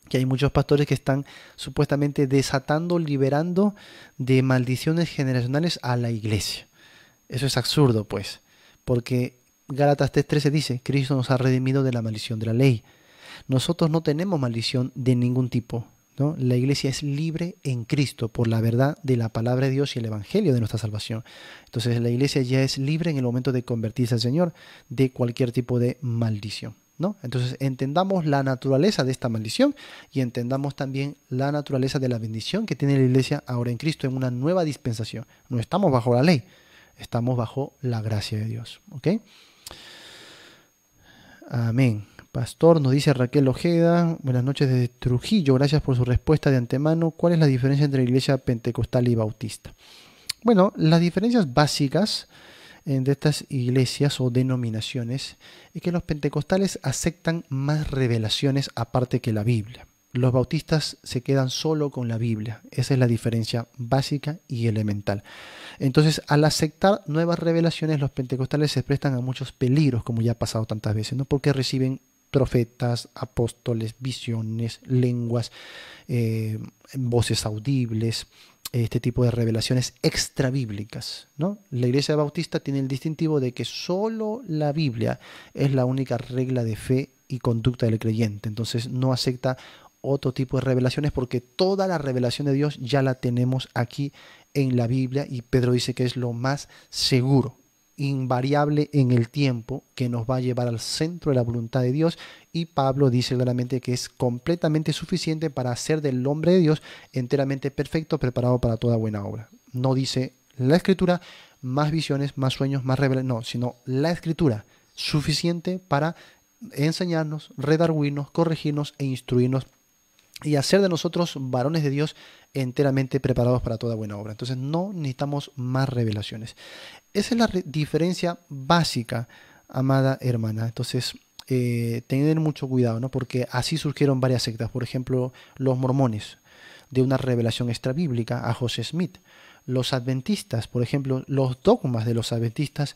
que hay muchos pastores que están supuestamente desatando, liberando de maldiciones generacionales a la iglesia. Eso es absurdo, pues, porque Gálatas 3:13 dice, Cristo nos ha redimido de la maldición de la ley. Nosotros no tenemos maldición de ningún tipo. ¿no? La iglesia es libre en Cristo por la verdad de la palabra de Dios y el Evangelio de nuestra salvación. Entonces la iglesia ya es libre en el momento de convertirse al Señor de cualquier tipo de maldición. Entonces entendamos la naturaleza de esta maldición y entendamos también la naturaleza de la bendición que tiene la iglesia ahora en Cristo en una nueva dispensación. No estamos bajo la ley, estamos bajo la gracia de Dios. ¿Ok? Amén. Pastor, nos dice Raquel Ojeda, buenas noches desde Trujillo, gracias por su respuesta de antemano. ¿Cuál es la diferencia entre la iglesia pentecostal y bautista? Bueno, las diferencias básicas eh, de estas iglesias o denominaciones es que los pentecostales aceptan más revelaciones aparte que la Biblia. Los bautistas se quedan solo con la Biblia. Esa es la diferencia básica y elemental. Entonces, al aceptar nuevas revelaciones, los pentecostales se prestan a muchos peligros, como ya ha pasado tantas veces, ¿no? Porque reciben profetas, apóstoles, visiones, lenguas, eh, voces audibles, este tipo de revelaciones extrabíblicas. ¿no? La Iglesia Bautista tiene el distintivo de que solo la Biblia es la única regla de fe y conducta del creyente. Entonces no acepta otro tipo de revelaciones porque toda la revelación de Dios ya la tenemos aquí en la Biblia y Pedro dice que es lo más seguro invariable en el tiempo que nos va a llevar al centro de la voluntad de Dios y Pablo dice claramente que es completamente suficiente para hacer del hombre de Dios enteramente perfecto, preparado para toda buena obra. No dice la escritura más visiones, más sueños, más revelaciones, no, sino la escritura suficiente para enseñarnos, redarguirnos, corregirnos e instruirnos y hacer de nosotros varones de Dios enteramente preparados para toda buena obra. Entonces no necesitamos más revelaciones. Esa es la diferencia básica, amada hermana. Entonces, eh, tener mucho cuidado, ¿no? Porque así surgieron varias sectas. Por ejemplo, los mormones, de una revelación bíblica a José Smith. Los adventistas, por ejemplo, los dogmas de los adventistas,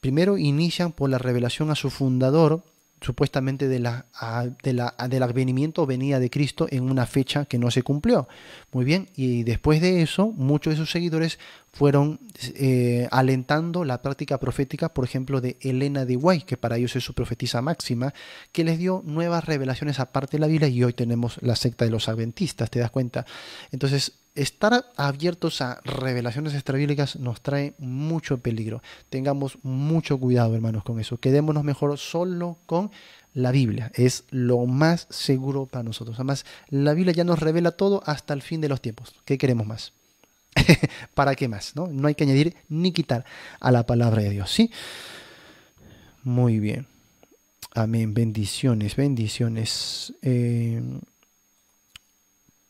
primero inician por la revelación a su fundador, supuestamente del advenimiento venía de Cristo en una fecha que no se cumplió. Muy bien, y después de eso, muchos de sus seguidores fueron eh, alentando la práctica profética, por ejemplo, de Elena de Guay, que para ellos es su profetisa máxima, que les dio nuevas revelaciones aparte de la Biblia y hoy tenemos la secta de los adventistas, ¿te das cuenta? Entonces, estar abiertos a revelaciones extrabíblicas nos trae mucho peligro. Tengamos mucho cuidado, hermanos, con eso. Quedémonos mejor solo con la Biblia. Es lo más seguro para nosotros. Además, la Biblia ya nos revela todo hasta el fin de los tiempos. ¿Qué queremos más? <laughs> ¿Para qué más? ¿no? no hay que añadir ni quitar a la palabra de Dios. ¿Sí? Muy bien. Amén. Bendiciones, bendiciones. Eh,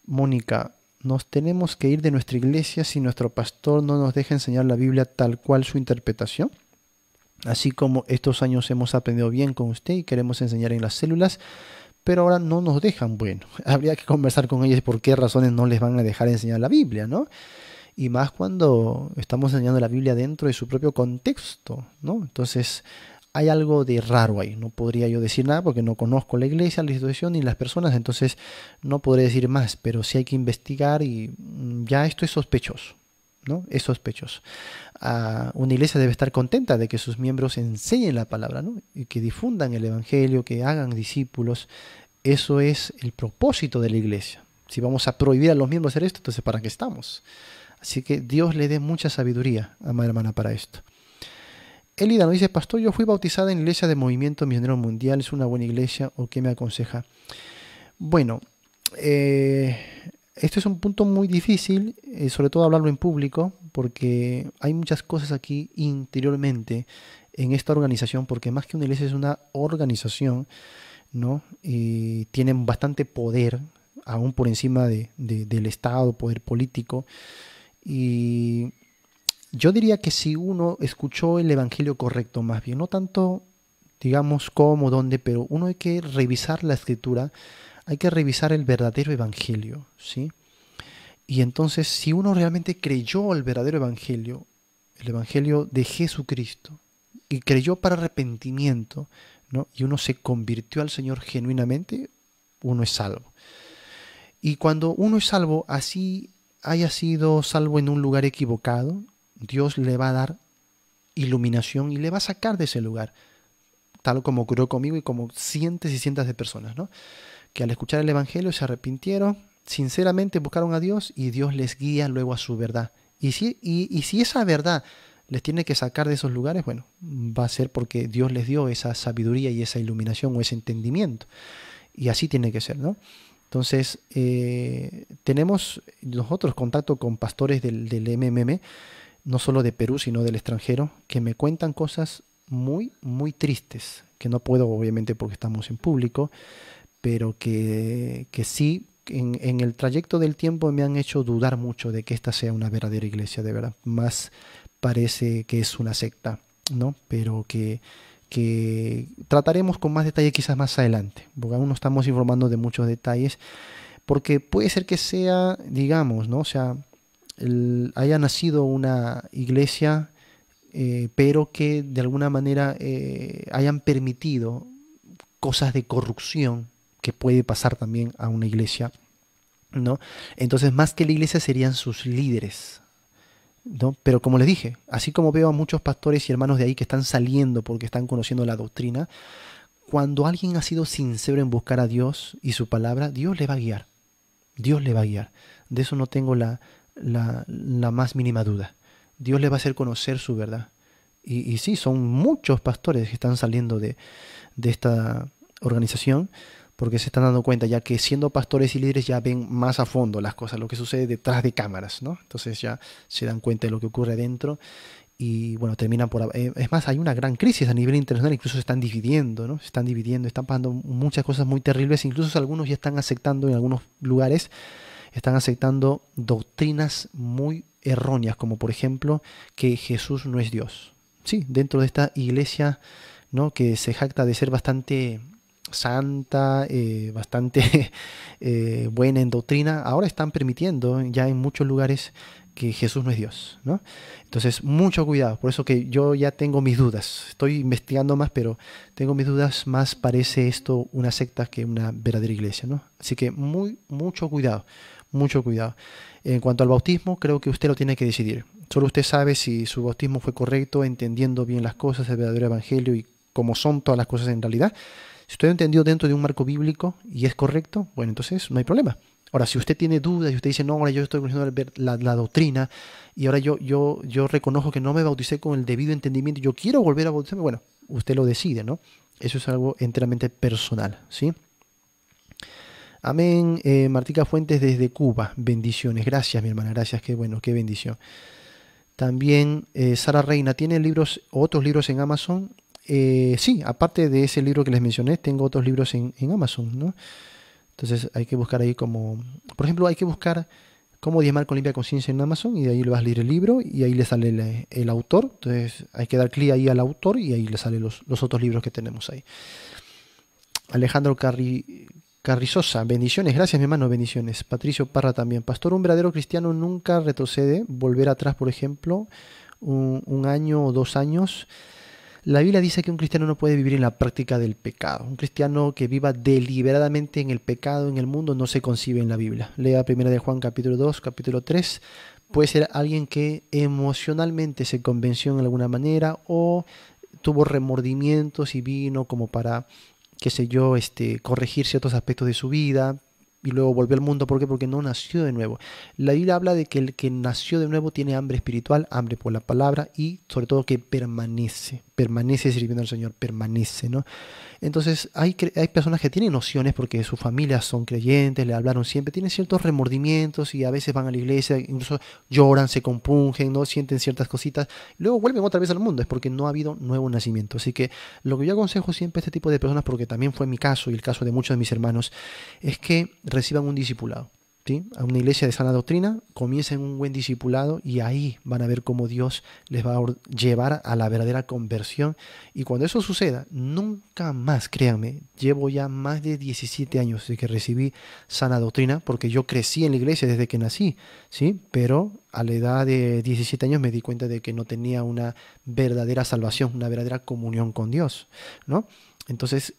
Mónica, nos tenemos que ir de nuestra iglesia si nuestro pastor no nos deja enseñar la Biblia tal cual su interpretación? Así como estos años hemos aprendido bien con usted y queremos enseñar en las células, pero ahora no nos dejan. Bueno, <laughs> habría que conversar con ellos por qué razones no les van a dejar enseñar la Biblia, ¿no? Y más cuando estamos enseñando la Biblia dentro de su propio contexto, ¿no? Entonces, hay algo de raro ahí. No podría yo decir nada porque no conozco la iglesia, la institución ni las personas, entonces no podré decir más, pero sí hay que investigar y mm, ya esto es sospechoso. ¿no? Es sospechoso. Ah, una iglesia debe estar contenta de que sus miembros enseñen la palabra ¿no? y que difundan el Evangelio, que hagan discípulos. Eso es el propósito de la iglesia. Si vamos a prohibir a los miembros hacer esto, entonces ¿para qué estamos? Así que Dios le dé mucha sabiduría, amada hermana, para esto. Elida nos dice, pastor, yo fui bautizada en iglesia de Movimiento Misionero Mundial, ¿es una buena iglesia o qué me aconseja? Bueno, este es un punto muy difícil, eh, sobre todo hablarlo en público, porque hay muchas cosas aquí interiormente en esta organización, porque más que una iglesia es una organización, ¿no? Y tienen bastante poder, aún por encima del Estado, poder político, y yo diría que si uno escuchó el Evangelio correcto, más bien, no tanto, digamos, cómo, dónde, pero uno hay que revisar la escritura, hay que revisar el verdadero Evangelio, ¿sí? Y entonces, si uno realmente creyó el verdadero Evangelio, el Evangelio de Jesucristo, y creyó para arrepentimiento, ¿no? y uno se convirtió al Señor genuinamente, uno es salvo. Y cuando uno es salvo, así haya sido salvo en un lugar equivocado, Dios le va a dar iluminación y le va a sacar de ese lugar, tal como ocurrió conmigo y como cientos y cientos de personas, ¿no? que al escuchar el Evangelio se arrepintieron, sinceramente buscaron a Dios y Dios les guía luego a su verdad. Y si, esa verdad les tiene que sacar de esos lugares, bueno, va a ser porque Dios les dio esa sabiduría y esa iluminación o ese entendimiento. Y así tiene que ser, ¿no? Entonces, eh, tenemos nosotros contacto con pastores del, del MMM no solo de Perú, sino del extranjero, que me cuentan cosas muy, muy tristes, que no puedo obviamente porque estamos en público, pero que, que sí en, el trayecto del tiempo me han hecho dudar mucho de que esta sea una verdadera iglesia, de verdad. Más parece que es una secta, ¿no? Pero que, que trataremos con más detalle quizás más adelante, porque aún no estamos informando de muchos detalles, porque puede ser que sea, digamos, ¿no? O sea, haya nacido una iglesia, eh, pero que de alguna manera eh, hayan permitido cosas de corrupción que puede pasar también a una iglesia. ¿no? Entonces, más que la iglesia serían sus líderes, ¿No? Pero como les dije, así como veo a muchos pastores y hermanos de ahí que están saliendo porque están conociendo la doctrina, cuando alguien ha sido sincero en buscar a Dios y su palabra, Dios le va a guiar. Dios le va a guiar. De eso no tengo la, la, más mínima duda. Dios le va a hacer conocer su verdad. Y, sí, son muchos pastores que están saliendo de, esta organización porque se están dando cuenta ya que siendo pastores y líderes ya ven más a fondo las cosas, lo que sucede detrás de cámaras, ¿no? Entonces ya se dan cuenta de lo que ocurre dentro y bueno, terminan por... Eh, es más, hay una gran crisis a nivel internacional, incluso se están dividiendo, ¿no? Se están dividiendo, están pasando muchas cosas muy terribles, incluso algunos ya están aceptando en algunos lugares están aceptando doctrinas muy erróneas, como por ejemplo que Jesús no es Dios. Sí, dentro de esta iglesia ¿no? que se jacta de ser bastante santa, eh, bastante <laughs> eh, buena en doctrina, ahora están permitiendo ya en muchos lugares que Jesús no es Dios. ¿no? Entonces, mucho cuidado, por eso que yo ya tengo mis dudas, estoy investigando más, pero tengo mis dudas, más parece esto una secta que una verdadera iglesia. ¿no? Así que muy, mucho cuidado mucho cuidado. En cuanto al bautismo, creo que usted lo tiene que decidir. Solo usted sabe si su bautismo fue correcto, entendiendo bien las cosas, el verdadero evangelio y cómo son todas las cosas en realidad. Si usted lo entendió dentro de un marco bíblico y es correcto, bueno, entonces no hay problema. Ahora, si usted tiene dudas y usted dice, no, ahora yo estoy conociendo la, la, doctrina y ahora yo, yo, yo reconozco que no me bauticé con el debido entendimiento yo quiero volver a bautizarme, bueno, usted lo decide, ¿no? Eso es algo enteramente personal, ¿sí? Amén. Eh, Martica Fuentes desde Cuba. Bendiciones. Gracias, mi hermana. Gracias. Qué bueno, qué bendición. También eh, Sara Reina, ¿tiene libros, otros libros en Amazon? Eh, sí, aparte de ese libro que les mencioné, tengo otros libros en, Amazon, Entonces hay que buscar ahí como, por ejemplo, hay que buscar cómo diezmar con limpia conciencia en Amazon y de ahí le vas a leer el libro y ahí le sale el, autor. Entonces hay que dar clic ahí al autor y ahí le salen los, los otros libros que tenemos ahí. Alejandro Carri, Carrizosa, bendiciones, gracias mi hermano, bendiciones. Patricio Parra también. Pastor, un verdadero cristiano nunca retrocede, volver atrás, por ejemplo, un, año o dos años. La Biblia dice que un cristiano no puede vivir en la práctica del pecado. Un cristiano que viva deliberadamente en el pecado, en el mundo, no se concibe en la Biblia. Lea 1 de Juan capítulo 2, capítulo 3. Puede ser alguien que emocionalmente se convenció en alguna manera o tuvo remordimientos y vino como para qué sé yo, este, corregir ciertos aspectos de su vida y luego volvió al mundo. ¿Por qué? Porque no nació de nuevo. La Biblia habla de que el que nació de nuevo tiene hambre espiritual, hambre por la palabra y sobre todo que permanece permanece sirviendo al Señor, permanece, ¿no? Entonces hay, hay personas que tienen nociones porque sus familias son creyentes, le hablaron siempre, tienen ciertos remordimientos y a veces van a la iglesia, incluso lloran, se compungen, ¿no? Sienten ciertas cositas, luego vuelven otra vez al mundo, es porque no ha habido nuevo nacimiento. Así que lo que yo aconsejo siempre a este tipo de personas, porque también fue mi caso y el caso de muchos de mis hermanos, es que reciban un discipulado a una iglesia de sana doctrina, comiencen un buen discipulado y ahí van a ver cómo Dios les va a llevar a la verdadera conversión. Y cuando eso suceda, nunca más, créanme, llevo ya más de 17 años de que recibí sana doctrina, porque yo crecí en la iglesia desde que nací, ¿sí? pero a la edad de 17 años me di cuenta de que no tenía una verdadera salvación, una verdadera comunión con Dios. ¿no? Entonces,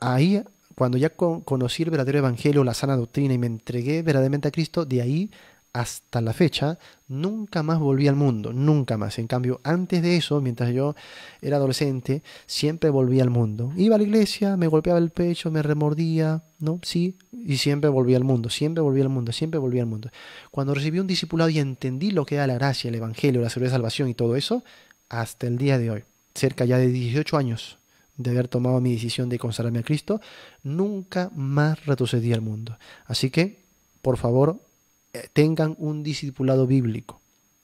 ahí cuando ya conocí el verdadero evangelio, la sana doctrina y me entregué verdaderamente a Cristo, de ahí hasta la fecha, nunca más volví al mundo, nunca más. En cambio, antes de eso, mientras yo era adolescente, siempre volví al mundo. Iba a la iglesia, me golpeaba el pecho, me remordía, ¿no? Sí, y siempre volví al mundo, siempre volví al mundo, siempre volví al mundo. Cuando recibí un discipulado y entendí lo que era la gracia, el evangelio, la seguridad salvación y todo eso, hasta el día de hoy, cerca ya de 18 años de haber tomado mi decisión de consagrarme a Cristo, nunca más retrocedía al mundo. Así que, por favor, eh, tengan un discipulado bíblico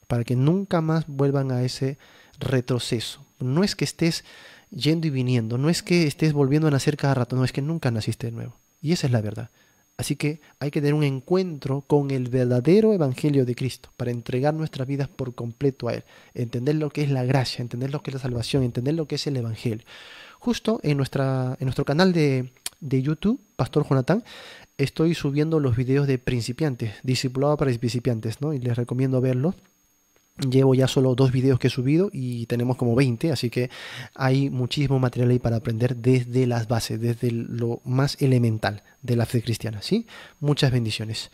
para que nunca más vuelvan a ese retroceso. No es que estés yendo y viniendo, no es que estés volviendo a nacer cada rato, no es que nunca naciste de nuevo. Y esa es la verdad. Así que hay que tener un encuentro con el verdadero Evangelio de Cristo para entregar nuestras vidas por completo a Él, entender lo que es la gracia, entender lo que es la salvación, entender lo que es el Evangelio. Justo en, en nuestro canal de de YouTube, Pastor Jonathan, estoy subiendo los videos de principiantes, discipulado para principiantes, ¿no? Y les recomiendo verlos. Llevo ya solo dos videos que he subido y tenemos como 20, así que hay muchísimo material ahí para aprender desde las bases, desde lo más elemental de la fe cristiana, ¿sí? Muchas bendiciones.